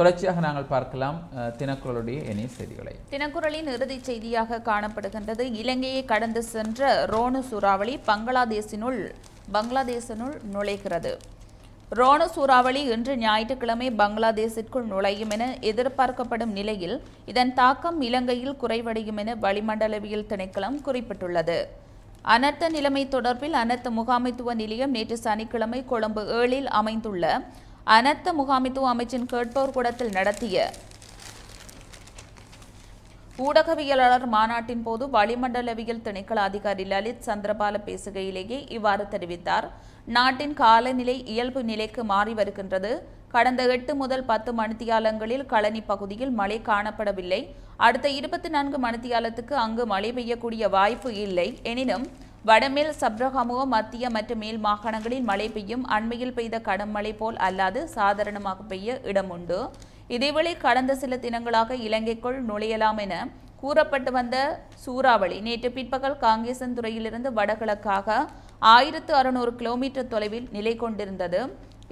தொடர்ச்சியாக நாங்கள் பார்க்கலாம் தினக்குரலுடைய இணைய செய்திகளை தினக்குரலின் இறுதி செய்தியாக காணப்படுகின்றது இலங்கையை கடந்து சென்ற ரோனு சூறாவளி பங்களாதேசினுள் பங்களாதேசினுள் நுழைகிறது ரோனு சூறாவளி இன்று ஞாயிற்றுக்கிழமை பங்களாதேசிற்குள் நுழையும் என எதிர்பார்க்கப்படும் நிலையில் இதன் தாக்கம் இலங்கையில் குறைவடையும் என வளிமண்டலவியல் திணைக்களம் குறிப்பிட்டுள்ளது அனர்த்த நிலைமை தொடர்பில் அனர்த்த முகாமைத்துவ நிலையம் நேற்று சனிக்கிழமை கொழும்பு ஏழில் அமைந்துள்ள அனர்த்த முகாமித்துவ அமைச்சின் கேட்போர் கூடத்தில் நடத்திய ஊடகவியலாளர் மாநாட்டின் போது வளிமண்டலவியல் திணைக்கள அதிகாரி லலித் சந்திரபால பேசுகையிலேயே இவ்வாறு தெரிவித்தார் நாட்டின் காலநிலை இயல்பு நிலைக்கு மாறி வருகின்றது கடந்த எட்டு முதல் பத்து மணித்தியாலங்களில் களனி பகுதியில் மழை காணப்படவில்லை அடுத்த இருபத்தி நான்கு மணித்தியாலத்துக்கு அங்கு மழை பெய்யக்கூடிய வாய்ப்பு இல்லை எனினும் வடமேல் சப்ரகமுக மத்திய மற்றும் மேல் மாகாணங்களில் மழை பெய்யும் அண்மையில் பெய்த கடும் மழை போல் அல்லாது சாதாரணமாக பெய்ய இடம் உண்டு இதேவேளை கடந்த சில தினங்களாக இலங்கைக்குள் நுழையலாம் என கூறப்பட்டு வந்த சூறாவளி நேற்று பிற்பகல் காங்கேசன் துறையிலிருந்து வடகிழக்காக ஆயிரத்து அறுநூறு கிலோமீட்டர் தொலைவில் நிலை கொண்டிருந்தது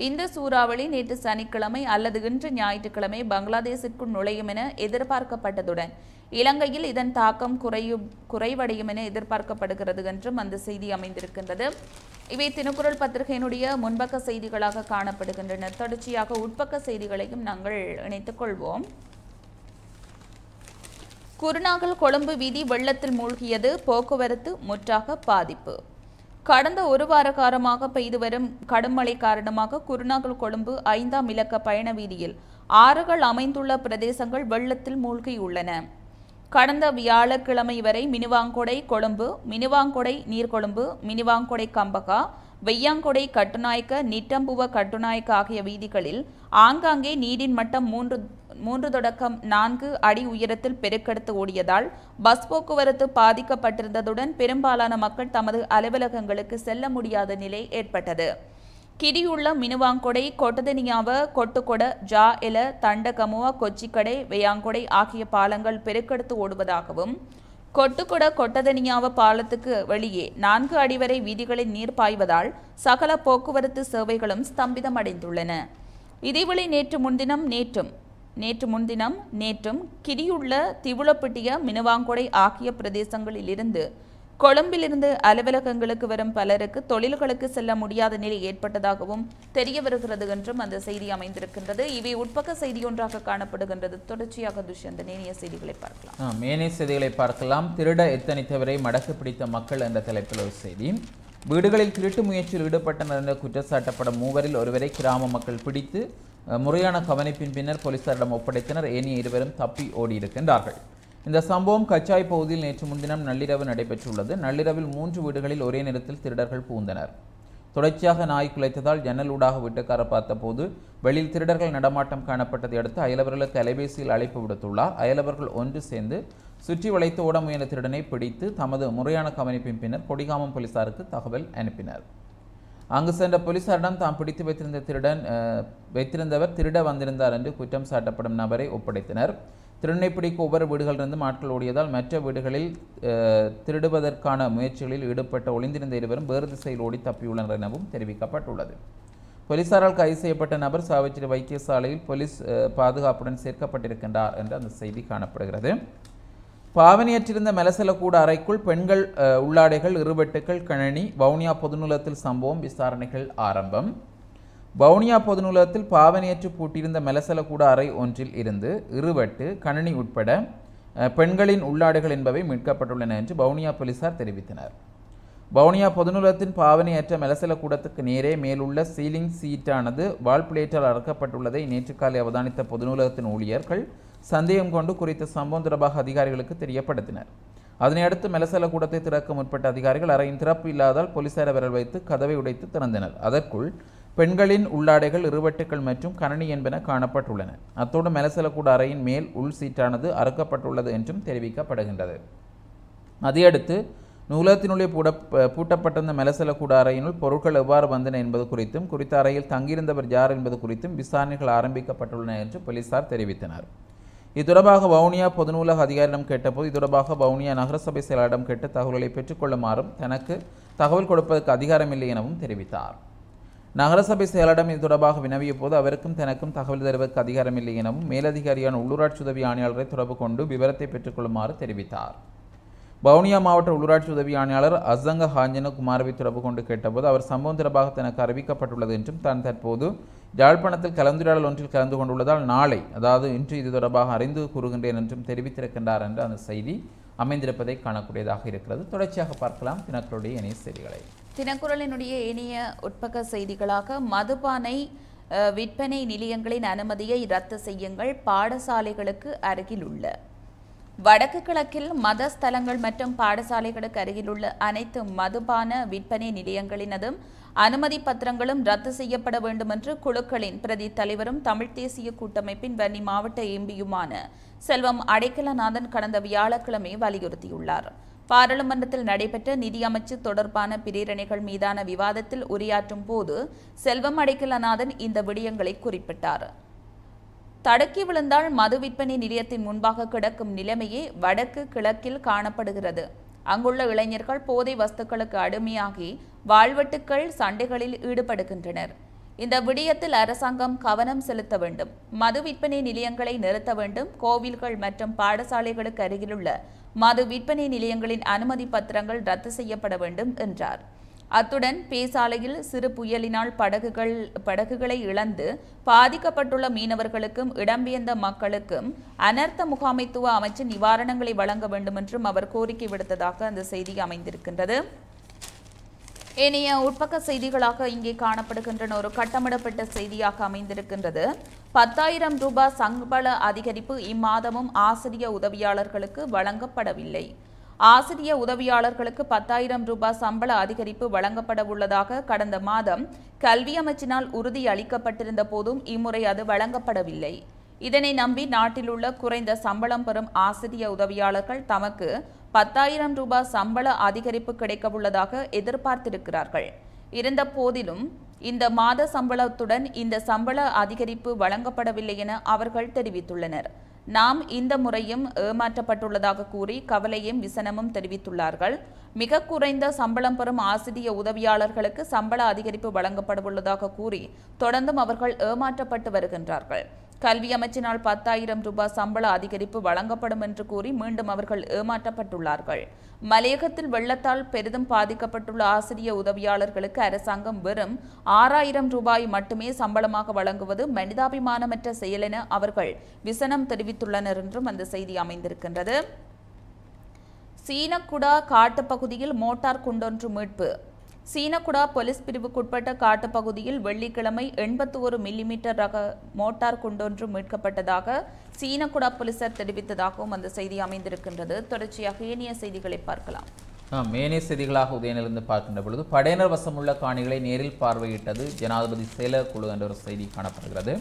இந்த சூறாவளி நேற்று சனிக்கிழமை அல்லது இன்று ஞாயிற்றுக்கிழமை பங்களாதேசிற்குள் நுழையும் என எதிர்பார்க்கப்பட்டதுடன் இலங்கையில் இதன் தாக்கம் குறையும் குறைவடையும் என எதிர்பார்க்கப்படுகிறது என்றும் அந்த செய்தி அமைந்திருக்கின்றது இவை தினக்குரல் பத்திரிகையினுடைய முன்பக்க செய்திகளாக காணப்படுகின்றன தொடர்ச்சியாக உட்பக்க செய்திகளையும் நாங்கள் இணைத்துக் கொள்வோம் குருநாகல் கொழும்பு வீதி வெள்ளத்தில் மூழ்கியது போக்குவரத்து முற்றாக பாதிப்பு கடந்த ஒரு வார காலமாக பெய்து வரும் கடும் மழை காரணமாக குருநாகல் கொழும்பு ஐந்தாம் இலக்க பயண வீதியில் ஆறுகள் அமைந்துள்ள பிரதேசங்கள் வெள்ளத்தில் மூழ்கியுள்ளன கடந்த வியாழக்கிழமை வரை மினிவாங்கொடை கொழும்பு மினிவாங்கொடை நீர்கொழும்பு மினிவாங்கொடை கம்பகா வெய்யாங்கொடை கட்டுநாயக்க நிட்டம்புவ கட்டுநாயக்க ஆகிய வீதிகளில் ஆங்காங்கே நீரின் மட்டம் மூன்று மூன்று தொடக்கம் நான்கு அடி உயரத்தில் பெருக்கெடுத்து ஓடியதால் பஸ் போக்குவரத்து பாதிக்கப்பட்டிருந்ததுடன் பெரும்பாலான மக்கள் தமது அலுவலகங்களுக்கு செல்ல முடியாத நிலை ஏற்பட்டது கிரியுள்ள மினுவாங்கொடை கொட்டதனியாவ கொட்டுக்கொட ஜா எல தண்ட கொச்சிக்கடை வெயாங்கொடை ஆகிய பாலங்கள் பெருக்கெடுத்து ஓடுவதாகவும் கொட்டுக்கொட கொட்டதனியாவ பாலத்துக்கு வெளியே நான்கு அடிவரை வீதிகளில் நீர் பாய்வதால் சகல போக்குவரத்து சேவைகளும் ஸ்தம்பிதமடைந்துள்ளன இதேவேளை நேற்று முன்தினம் நேற்றும் நேற்று முன்தினம் நேற்றும் கிரியுள்ள திவுளப்பிட்டிய மினுவாங்கொடை ஆகிய பிரதேசங்களிலிருந்து கொழும்பிலிருந்து அலுவலகங்களுக்கு வரும் பலருக்கு தொழில்களுக்கு செல்ல முடியாத நிலை ஏற்பட்டதாகவும் தெரிய வருகிறது என்றும் அந்த செய்தி அமைந்திருக்கின்றது இவை உட்பக்க செய்தி ஒன்றாக காணப்படுகின்றது தொடர்ச்சியாக துஷ்யந்த நேனிய செய்திகளை பார்க்கலாம் மேனிய செய்திகளை பார்க்கலாம் திருட எத்தனைத்தவரை மடக்கு பிடித்த மக்கள் என்ற தலைப்பில் ஒரு செய்தி வீடுகளில் திருட்டு முயற்சியில் ஈடுபட்டனர் என்ற குற்றச்சாட்டப்படும் மூவரில் ஒருவரை கிராம மக்கள் பிடித்து முறையான கவனிப்பின் பின்னர் போலீசாரிடம் ஒப்படைத்தனர் ஏனைய இருவரும் தப்பி ஓடியிருக்கின்றார்கள் இந்த சம்பவம் கச்சாய் பகுதியில் நேற்று முன்தினம் நள்ளிரவு நடைபெற்றுள்ளது நள்ளிரவில் மூன்று வீடுகளில் ஒரே நேரத்தில் திருடர்கள் பூந்தனர் தொடர்ச்சியாக நாய் குலைத்ததால் வீட்டுக்கார பார்த்த போது வெளியில் திருடர்கள் நடமாட்டம் காணப்பட்டதை அடுத்து அயலவர்களுக்கு அலைபேசியில் அழைப்பு விடுத்துள்ளார் அயலவர்கள் ஒன்று சேர்ந்து சுற்றி வளைத்து ஓட முயன்ற திருடனை பிடித்து தமது முறையான கவனிப்பின் பின்னர் கொடிகாமம் போலீசாருக்கு தகவல் அனுப்பினர் அங்கு சென்ற போலீசாரிடம் தாம் பிடித்து வைத்திருந்த திருடன் வைத்திருந்தவர் திருட வந்திருந்தார் என்று குற்றம் சாட்டப்படும் நபரை ஒப்படைத்தனர் திருநெல்வேலிக்கு ஒவ்வொரு வீடுகளிலிருந்தும் ஆட்கள் ஓடியதால் மற்ற வீடுகளில் திருடுவதற்கான முயற்சிகளில் ஈடுபட்ட ஒளிந்திருந்த இருவரும் வேறு திசையில் ஓடி தப்பியுள்ளனர் எனவும் தெரிவிக்கப்பட்டுள்ளது போலீசாரால் கைது செய்யப்பட்ட நபர் சாவித்திரி வைத்தியசாலையில் போலீஸ் பாதுகாப்புடன் சேர்க்கப்பட்டிருக்கின்றார் என்று அந்த செய்தி காணப்படுகிறது பாவனையற்றிருந்த மலசலக்கூட அறைக்குள் பெண்கள் உள்ளாடைகள் இருவெட்டுக்கள் கணனி வவுனியா பொதுநூலத்தில் சம்பவம் விசாரணைகள் ஆரம்பம் வவுனியா பொதுநூலகத்தில் பாவனையற்று பூட்டியிருந்த மெலசலக்கூட அறை ஒன்றில் இருந்து இருவட்டு கணினி உட்பட பெண்களின் உள்ளாடுகள் என்பவை மீட்கப்பட்டுள்ளன என்று வவுனியா போலீசார் தெரிவித்தனர் வவுனியா பொதுநூலகத்தின் பாவனையற்ற மெலசலக்கூடத்துக்கு நேரே மேலுள்ள சீலிங் சீட்டானது வால் பிளேட்டால் அறக்கப்பட்டுள்ளதை நேற்று காலை அவதானித்த பொதுநூலகத்தின் ஊழியர்கள் சந்தேகம் கொண்டு குறித்த சம்பவம் தொடர்பாக அதிகாரிகளுக்கு தெரியப்படுத்தினர் அதனையடுத்து மெலசல கூடத்தை திறக்க முற்பட்ட அதிகாரிகள் அறையின் திறப்பு இல்லாதால் போலீசாரை விரல் வைத்து கதவை உடைத்து திறந்தனர் அதற்குள் பெண்களின் உள்ளாடைகள் இருவெட்டுக்கள் மற்றும் கணனி என்பன காணப்பட்டுள்ளன அத்தோடு மெலசலக்கூட அறையின் மேல் உள் சீட்டானது அறுக்கப்பட்டுள்ளது என்றும் தெரிவிக்கப்படுகின்றது அதையடுத்து நூலகத்தினுள்ளே பூட பூட்டப்பட்டிருந்த மெலசலக்கூட அறையினுள் பொருட்கள் எவ்வாறு வந்தன என்பது குறித்தும் குறித்த அறையில் தங்கியிருந்தவர் யார் என்பது குறித்தும் விசாரணைகள் ஆரம்பிக்கப்பட்டுள்ளன என்று போலீசார் தெரிவித்தனர் இது தொடர்பாக வவுனியா பொதுநூலக அதிகாரியிடம் கேட்டபோது இது தொடர்பாக வவுனியா நகரசபை செயலாளரிடம் கேட்டு தகவல்களை பெற்றுக்கொள்ளுமாறும் தனக்கு தகவல் கொடுப்பதற்கு அதிகாரமில்லை எனவும் தெரிவித்தார் நகரசபை செயலிடம் இது தொடர்பாக வினவிய போது அவருக்கும் தனக்கும் தகவல் தருவதற்கு அதிகாரம் இல்லை எனவும் மேலதிகாரியான உள்ளூராட்சி உதவி ஆணையாளரை தொடர்பு கொண்டு விவரத்தை பெற்றுக்கொள்ளுமாறு தெரிவித்தார் பவுனியா மாவட்ட உள்ளூராட்சி உதவி ஆணையாளர் அசங்க ஹாஞ்சன குமாரவை தொடர்பு கொண்டு கேட்டபோது அவர் சம்பவம் தொடர்பாக தனக்கு அறிவிக்கப்பட்டுள்ளது என்றும் தான் தற்போது யாழ்ப்பாணத்தில் கலந்துரையாடல் ஒன்றில் கலந்து கொண்டுள்ளதால் நாளை அதாவது இன்று இது தொடர்பாக அறிந்து கூறுகின்றேன் என்றும் தெரிவித்திருக்கின்றார் என்று அந்த செய்தி அமைந்திருப்பதை காணக்கூடியதாக இருக்கிறது தொடர்ச்சியாக பார்க்கலாம் தினக்களுடைய இணைய செய்திகளை தினக்குரலினுடைய இனிய உட்பக செய்திகளாக மதுபானை விற்பனை நிலையங்களின் அனுமதியை ரத்து செய்யுங்கள் பாடசாலைகளுக்கு அருகில் உள்ள வடக்கு கிழக்கில் மத ஸ்தலங்கள் மற்றும் பாடசாலைகளுக்கு அருகிலுள்ள அனைத்து மதுபான விற்பனை நிலையங்களினதும் அனுமதி பத்திரங்களும் ரத்து செய்யப்பட வேண்டும் என்று குழுக்களின் பிரதி தலைவரும் தமிழ்த் தேசிய கூட்டமைப்பின் வன்னி மாவட்ட எம்பியுமான செல்வம் அடைக்கலநாதன் கடந்த வியாழக்கிழமை வலியுறுத்தியுள்ளார் பாராளுமன்றத்தில் நடைபெற்ற நிதியமைச்சு தொடர்பான பிரேரணைகள் மீதான விவாதத்தில் உரையாற்றும் போது செல்வம் அடைக்கலநாதன் இந்த விடயங்களை குறிப்பிட்டார் தடுக்கி விழுந்தால் மது விற்பனை நிலையத்தின் முன்பாக கிடக்கும் நிலைமையே வடக்கு கிழக்கில் காணப்படுகிறது அங்குள்ள இளைஞர்கள் போதை வஸ்துக்களுக்கு அடிமையாகி வாழ்வெட்டுக்கள் சண்டைகளில் ஈடுபடுகின்றனர் இந்த விடயத்தில் அரசாங்கம் கவனம் செலுத்த வேண்டும் மது விற்பனை நிலையங்களை நிறுத்த வேண்டும் கோவில்கள் மற்றும் பாடசாலைகளுக்கு அருகிலுள்ள மது விற்பனை நிலையங்களின் அனுமதி பத்திரங்கள் ரத்து செய்யப்பட வேண்டும் என்றார் அத்துடன் பேசாலையில் சிறு புயலினால் படகுகள் படகுகளை இழந்து பாதிக்கப்பட்டுள்ள மீனவர்களுக்கும் இடம்பெயர்ந்த மக்களுக்கும் அனர்த்த முகாமைத்துவ அமைச்சு நிவாரணங்களை வழங்க வேண்டும் என்றும் அவர் கோரிக்கை விடுத்ததாக அந்த செய்தி அமைந்திருக்கின்றது ஏனைய உட்பக்க செய்திகளாக இங்கே காணப்படுகின்றன ஒரு கட்டமிடப்பட்ட செய்தியாக அமைந்திருக்கின்றது பத்தாயிரம் ரூபாய் சம்பள அதிகரிப்பு இம்மாதமும் ஆசிரிய உதவியாளர்களுக்கு வழங்கப்படவில்லை ஆசிரிய உதவியாளர்களுக்கு பத்தாயிரம் ரூபாய் சம்பள அதிகரிப்பு வழங்கப்பட உள்ளதாக கடந்த மாதம் கல்வி அமைச்சினால் உறுதி அளிக்கப்பட்டிருந்த போதும் இம்முறை அது வழங்கப்படவில்லை இதனை நம்பி நாட்டில் உள்ள குறைந்த சம்பளம் பெறும் ஆசிரிய உதவியாளர்கள் தமக்கு பத்தாயிரம் ரூபாய் சம்பள அதிகரிப்பு கிடைக்கவுள்ளதாக எதிர்பார்த்திருக்கிறார்கள் இருந்த போதிலும் இந்த மாத சம்பளத்துடன் இந்த சம்பள அதிகரிப்பு வழங்கப்படவில்லை என அவர்கள் தெரிவித்துள்ளனர் நாம் இந்த முறையும் ஏமாற்றப்பட்டுள்ளதாக கூறி கவலையும் விசனமும் தெரிவித்துள்ளார்கள் மிக குறைந்த சம்பளம் பெறும் ஆசிரிய உதவியாளர்களுக்கு சம்பள அதிகரிப்பு வழங்கப்படவுள்ளதாக கூறி தொடர்ந்தும் அவர்கள் ஏமாற்றப்பட்டு வருகின்றார்கள் கல்வி அமைச்சினால் பத்தாயிரம் ரூபாய் சம்பள அதிகரிப்பு வழங்கப்படும் என்று கூறி மீண்டும் அவர்கள் ஏமாற்றப்பட்டுள்ளார்கள் மலையகத்தில் வெள்ளத்தால் பெரிதும் பாதிக்கப்பட்டுள்ள ஆசிரிய உதவியாளர்களுக்கு அரசாங்கம் வெறும் ஆறாயிரம் ரூபாய் மட்டுமே சம்பளமாக வழங்குவது மனிதாபிமானமற்ற செயல் என அவர்கள் விசனம் தெரிவித்துள்ளனர் என்றும் அந்த செய்தி அமைந்திருக்கின்றது சீனக்குடா காட்டுப்பகுதியில் மோட்டார் குண்டொன்று மீட்பு சீனக்குடா போலீஸ் பிரிவுக்குட்பட்ட காட்டுப்பகுதியில் வெள்ளிக்கிழமை எண்பத்தி ஒரு மில்லிமீட்டர் ரக மோட்டார் குண்டொன்று மீட்கப்பட்டதாக சீனக்குடா போலீசார் தெரிவித்ததாகவும் அந்த செய்தி அமைந்திருக்கின்றது தொடர்ச்சியாக ஏனைய செய்திகளை பார்க்கலாம் மேனே செய்திகளாக உதயநிலிருந்து பார்க்கின்ற பொழுது படையினர் வசமுள்ள காணிகளை நேரில் பார்வையிட்டது ஜனாதிபதி செயலர் குழு என்ற ஒரு செய்தி காணப்படுகிறது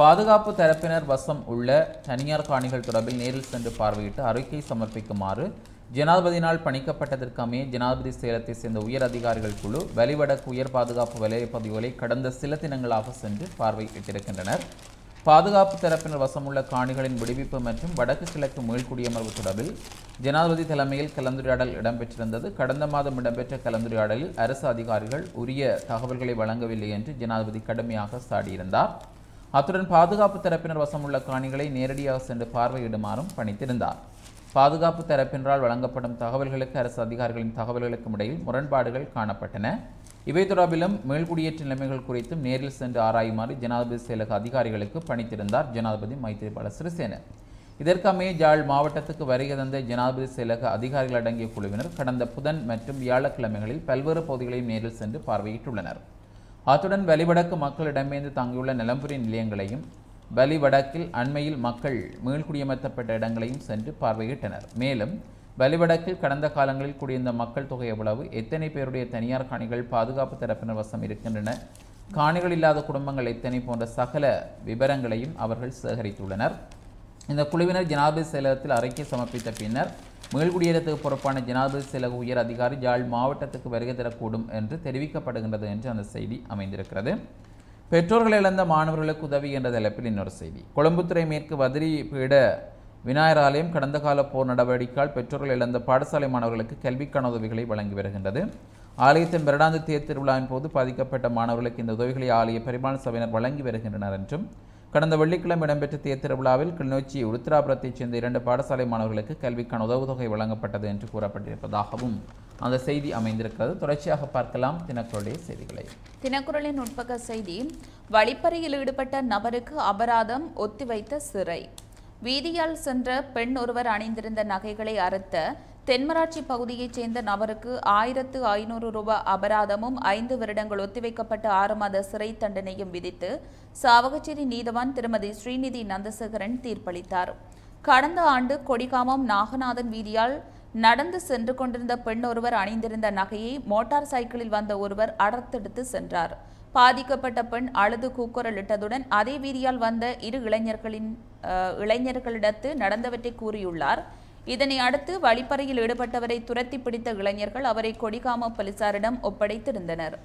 பாதுகாப்பு தரப்பினர் வசம் உள்ள தனியார் காணிகள் தொடர்பில் நேரில் சென்று பார்வையிட்டு அறிக்கை சமர்ப்பிக்குமாறு ஜனாதிபதியினால் பணிக்கப்பட்டதற்காமே ஜனாதிபதி சேலத்தை சேர்ந்த உயர் அதிகாரிகள் குழு வலிவடக்கு உயர் பாதுகாப்பு பகுதிகளை கடந்த சில தினங்களாக சென்று பார்வையிட்டிருக்கின்றனர் பாதுகாப்பு தரப்பினர் வசமுள்ள காணிகளின் விடுவிப்பு மற்றும் வடக்கு கிழக்கு மீள்குடியமர்வு தொடர்பில் ஜனாதிபதி தலைமையில் கலந்துரையாடல் இடம்பெற்றிருந்தது கடந்த மாதம் இடம்பெற்ற கலந்துரையாடலில் அரசு அதிகாரிகள் உரிய தகவல்களை வழங்கவில்லை என்று ஜனாதிபதி கடுமையாக சாடியிருந்தார் அத்துடன் பாதுகாப்பு தரப்பினர் வசமுள்ள காணிகளை நேரடியாக சென்று பார்வையிடுமாறும் பணித்திருந்தார் பாதுகாப்பு தரப்பினரால் வழங்கப்படும் தகவல்களுக்கு அரசு அதிகாரிகளின் தகவல்களுக்கும் இடையில் முரண்பாடுகள் காணப்பட்டன இவை தொடர்பிலும் மேல்குடியேற்ற நிலைமைகள் குறித்தும் நேரில் சென்று ஆராயுமாறு ஜனாதிபதி செயலக அதிகாரிகளுக்கு பணித்திருந்தார் ஜனாதிபதி மைத்திரிபால சிறிசேன இதற்கமைய ஜாழ் மாவட்டத்துக்கு வருகை தந்த ஜனாதிபதி செயலக அதிகாரிகள் அடங்கிய குழுவினர் கடந்த புதன் மற்றும் வியாழக்கிழமைகளில் பல்வேறு பகுதிகளையும் நேரில் சென்று பார்வையிட்டுள்ளனர் அத்துடன் வெளிவடக்கு மக்களிடமேந்து தங்கியுள்ள நிலம்புரி நிலையங்களையும் பலி வடக்கில் அண்மையில் மக்கள் மீள்குடியமர்த்தப்பட்ட இடங்களையும் சென்று பார்வையிட்டனர் மேலும் வலிவடக்கில் கடந்த காலங்களில் கூடியிருந்த மக்கள் தொகை எவ்வளவு எத்தனை பேருடைய தனியார் காணிகள் பாதுகாப்பு தரப்பினர் வசம் இருக்கின்றன காணிகள் இல்லாத குடும்பங்கள் எத்தனை போன்ற சகல விவரங்களையும் அவர்கள் சேகரித்துள்ளனர் இந்த குழுவினர் ஜனாதிபதி செயலகத்தில் அறிக்கை சமர்ப்பித்த பின்னர் மேல்குடியேறத்துக்கு பொறுப்பான ஜனாதிபதி செயலக உயர் அதிகாரி ஜாழ் மாவட்டத்துக்கு வருகை தரக்கூடும் என்று தெரிவிக்கப்படுகின்றது என்று அந்த செய்தி அமைந்திருக்கிறது பெற்றோர்கள் இழந்த மாணவர்களுக்கு உதவி என்ற தலைப்பில் இன்னொரு செய்தி கொழும்புத்துறை மேற்கு வதிரி பீட விநாயகர் ஆலயம் கடந்த கால போர் நடவடிக்கையால் பெற்றோர்கள் இழந்த பாடசாலை மாணவர்களுக்கு கல்விக்கான உதவிகளை வழங்கி வருகின்றது ஆலயத்தின் வருடாந்த தேர் திருவிழாவின் போது பாதிக்கப்பட்ட மாணவர்களுக்கு இந்த உதவிகளை ஆலய பரிமாண சபையினர் வழங்கி வருகின்றனர் என்றும் கடந்த வெள்ளிக்கிழமை இடம்பெற்ற தேர் திருவிழாவில் கிளிநொச்சி உருத்திராபுரத்தைச் சேர்ந்த இரண்டு பாடசாலை மாணவர்களுக்கு கல்விக்கான உதவுத்தொகை வழங்கப்பட்டது என்று கூறப்பட்டிருப்பதாகவும் அந்த செய்தி அமைந்திருக்கிறது தொடர்ச்சியாக பார்க்கலாம் தினக்குரலுடைய செய்திகளை தினக்குரலின் உட்பக செய்தி வழிப்பறையில் ஈடுபட்ட நபருக்கு அபராதம் ஒத்திவைத்த சிறை வீதியால் சென்ற பெண் ஒருவர் அணிந்திருந்த நகைகளை அறுத்த தென்மராட்சி பகுதியைச் சேர்ந்த நபருக்கு ஆயிரத்து ஐநூறு ரூபாய் அபராதமும் ஐந்து வருடங்கள் ஒத்திவைக்கப்பட்ட ஆறு மாத சிறை தண்டனையும் விதித்து சாவகச்சேரி நீதவான் திருமதி ஸ்ரீநிதி நந்தசேகரன் தீர்ப்பளித்தார் கடந்த ஆண்டு கொடிகாமம் நாகநாதன் வீதியால் நடந்து சென்று கொண்டிருந்த பெண் ஒருவர் அணிந்திருந்த நகையை மோட்டார் சைக்கிளில் வந்த ஒருவர் அடர்த்தெடுத்து சென்றார் பாதிக்கப்பட்ட பெண் அழுது கூக்குரலிட்டதுடன் அதே வீதியால் வந்த இரு இளைஞர்களின் இளைஞர்களிடத்து நடந்தவற்றை கூறியுள்ளார் இதனை அடுத்து வழிப்பறையில் ஈடுபட்டவரை துரத்தி பிடித்த இளைஞர்கள் அவரை கொடிகாம போலீசாரிடம் ஒப்படைத்திருந்தனர்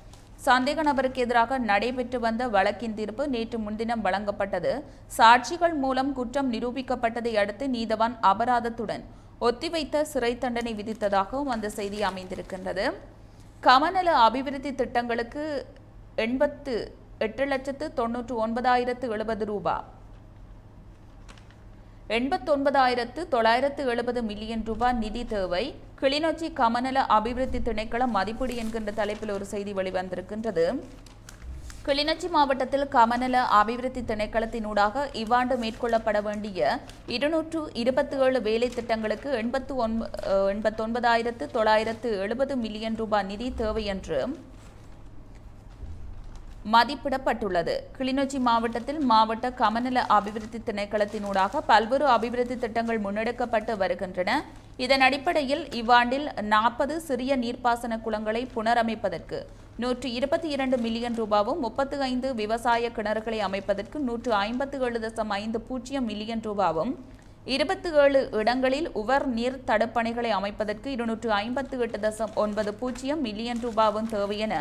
சந்தேக நபருக்கு எதிராக நடைபெற்று வந்த வழக்கின் தீர்ப்பு நேற்று முன்தினம் வழங்கப்பட்டது சாட்சிகள் மூலம் குற்றம் நிரூபிக்கப்பட்டதை அடுத்து நீதவான் அபராதத்துடன் ஒத்திவைத்த சிறை தண்டனை விதித்ததாகவும் அந்த செய்தி அமைந்திருக்கின்றது கமநல அபிவிருத்தி திட்டங்களுக்கு எண்பத்து எட்டு லட்சத்து தொன்னூற்று ஒன்பதாயிரத்து எழுபது ரூபாய் எண்பத்தொன்பதாயிரத்து தொள்ளாயிரத்து எழுபது மில்லியன் ரூபாய் நிதி தேவை கிளிநொச்சி கமநல அபிவிருத்தி திணைக்களம் மதிப்பீடு என்கின்ற தலைப்பில் ஒரு செய்தி வெளிவந்திருக்கின்றது கிளிநொச்சி மாவட்டத்தில் கமநல அபிவிருத்தி திணைக்களத்தினூடாக இவ்வாண்டு மேற்கொள்ளப்பட வேண்டிய இருநூற்று இருபத்தி ஏழு வேலை திட்டங்களுக்கு எண்பத்து எண்பத்தொன்பதாயிரத்து தொள்ளாயிரத்து எழுபது மில்லியன் ரூபாய் நிதி தேவை என்று மதிப்பிடப்பட்டுள்ளது கிளிநொச்சி மாவட்டத்தில் மாவட்ட கமநல அபிவிருத்தி திணைக்களத்தினூடாக பல்வேறு அபிவிருத்தி திட்டங்கள் முன்னெடுக்கப்பட்டு வருகின்றன இதன் அடிப்படையில் இவ்வாண்டில் நாற்பது சிறிய நீர்ப்பாசன குளங்களை புனரமைப்பதற்கு நூற்று இருபத்தி இரண்டு மில்லியன் ரூபாவும் முப்பத்து ஐந்து விவசாய கிணறுகளை அமைப்பதற்கு நூற்று ஐம்பத்து ஏழு தசம் ஐந்து பூஜ்ஜியம் மில்லியன் ரூபாவும் இருபத்து ஏழு இடங்களில் உவர் நீர் தடுப்பணைகளை அமைப்பதற்கு இருநூற்று ஐம்பத்து எட்டு தசம் ஒன்பது பூஜ்ஜியம் மில்லியன் ரூபாவும் தேவை என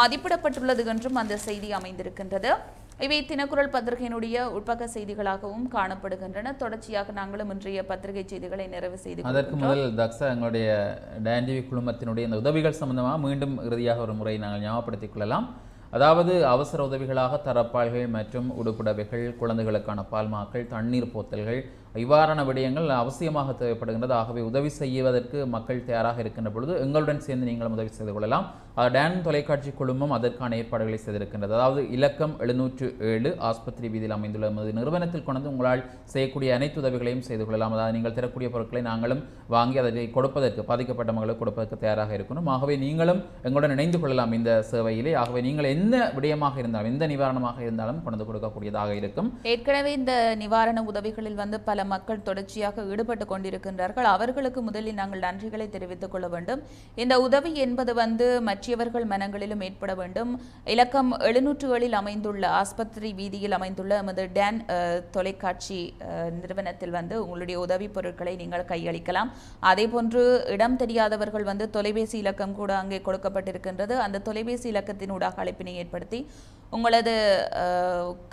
மதிப்பிடப்பட்டுள்ளது என்றும் அந்த செய்தி அமைந்திருக்கின்றது இவை தினக்குரல் பத்திரிகையினுடைய உட்பக்க செய்திகளாகவும் காணப்படுகின்றன தொடர்ச்சியாக நாங்களும் இன்றைய பத்திரிகை செய்திகளை நிறைவு செய்து அதற்கு முதல் தக்ஷா எங்களுடைய டேண்டிவி குழுமத்தினுடைய இந்த உதவிகள் சம்பந்தமாக மீண்டும் இறுதியாக ஒரு முறை நாங்கள் ஞாபகப்படுத்திக் கொள்ளலாம் அதாவது அவசர உதவிகளாக தரப்பாள்கள் மற்றும் உடுப்புடவைகள் குழந்தைகளுக்கான பால்மாக்கள் தண்ணீர் போத்தல்கள் இவ்வாறான விடயங்கள் அவசியமாக தேவைப்படுகின்றது ஆகவே உதவி செய்வதற்கு மக்கள் தயாராக இருக்கின்ற பொழுது எங்களுடன் சேர்ந்து நீங்களும் உதவி செய்து கொள்ளலாம் டேன் தொலைக்காட்சி குழுமம் அதற்கான ஏற்பாடுகளை செய்திருக்கின்றது அதாவது இலக்கம் எழுநூற்று ஏழு ஆஸ்பத்திரி வீதியில் அமைந்துள்ள நமது நிறுவனத்தில் கொண்டு உங்களால் செய்யக்கூடிய அனைத்து உதவிகளையும் செய்து கொள்ளலாம் அதாவது நீங்கள் தரக்கூடிய பொருட்களை நாங்களும் வாங்கி அதை கொடுப்பதற்கு பாதிக்கப்பட்ட மகளுக்கு கொடுப்பதற்கு தயாராக இருக்கணும் ஆகவே நீங்களும் எங்களுடன் இணைந்து கொள்ளலாம் இந்த சேவையிலே ஆகவே நீங்கள் எந்த விடயமாக இருந்தாலும் எந்த நிவாரணமாக இருந்தாலும் கொண்டு கொடுக்கக்கூடியதாக இருக்கும் ஏற்கனவே இந்த நிவாரண உதவிகளில் வந்து பல மக்கள் தொடர்ச்சியாக ஈடுபட்டு கொண்டிருக்கின்றார்கள் அவர்களுக்கு முதலில் நாங்கள் நன்றிகளை தெரிவித்துக் கொள்ள வேண்டும் இந்த உதவி என்பது வந்து மற்றவர்கள் மனங்களிலும் ஏற்பட வேண்டும் இலக்கம் எழுநூற்றுகளில் அமைந்துள்ள ஆஸ்பத்திரி வீதியில் அமைந்துள்ள நமது டேன் தொலைக்காட்சி நிறுவனத்தில் வந்து உங்களுடைய உதவி பொருட்களை நீங்கள் கையளிக்கலாம் அதே போன்று இடம் தெரியாதவர்கள் வந்து தொலைபேசி இலக்கம் கூட அங்கே கொடுக்கப்பட்டிருக்கின்றது அந்த தொலைபேசி இலக்கத்தின் ஊடாக அழைப்பினை ஏற்படுத்தி உங்களது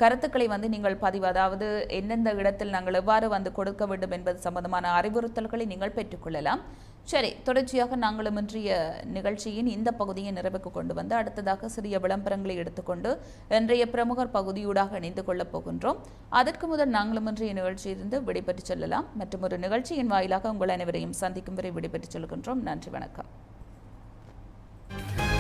கருத்துக்களை வந்து நீங்கள் பதிவு அதாவது எந்தெந்த இடத்தில் நாங்கள் எவ்வாறு வந்து கொடுக்க வேண்டும் என்பது சம்பந்தமான அறிவுறுத்தல்களை நீங்கள் பெற்றுக்கொள்ளலாம் சரி தொடர்ச்சியாக நாங்களும் இன்றைய நிகழ்ச்சியின் இந்த பகுதியை நிறைவுக்கு கொண்டு வந்து அடுத்ததாக சிறிய விளம்பரங்களை எடுத்துக்கொண்டு இன்றைய பிரமுகர் பகுதியூடாக இணைந்து கொள்ளப் போகின்றோம் அதற்கு முதல் நாங்களும் இன்றைய நிகழ்ச்சியிலிருந்து விடைபெற்று செல்லலாம் மற்றும் ஒரு நிகழ்ச்சியின் வாயிலாக உங்கள் அனைவரையும் சந்திக்கும் வரை விடைபெற்று செல்கின்றோம் நன்றி வணக்கம்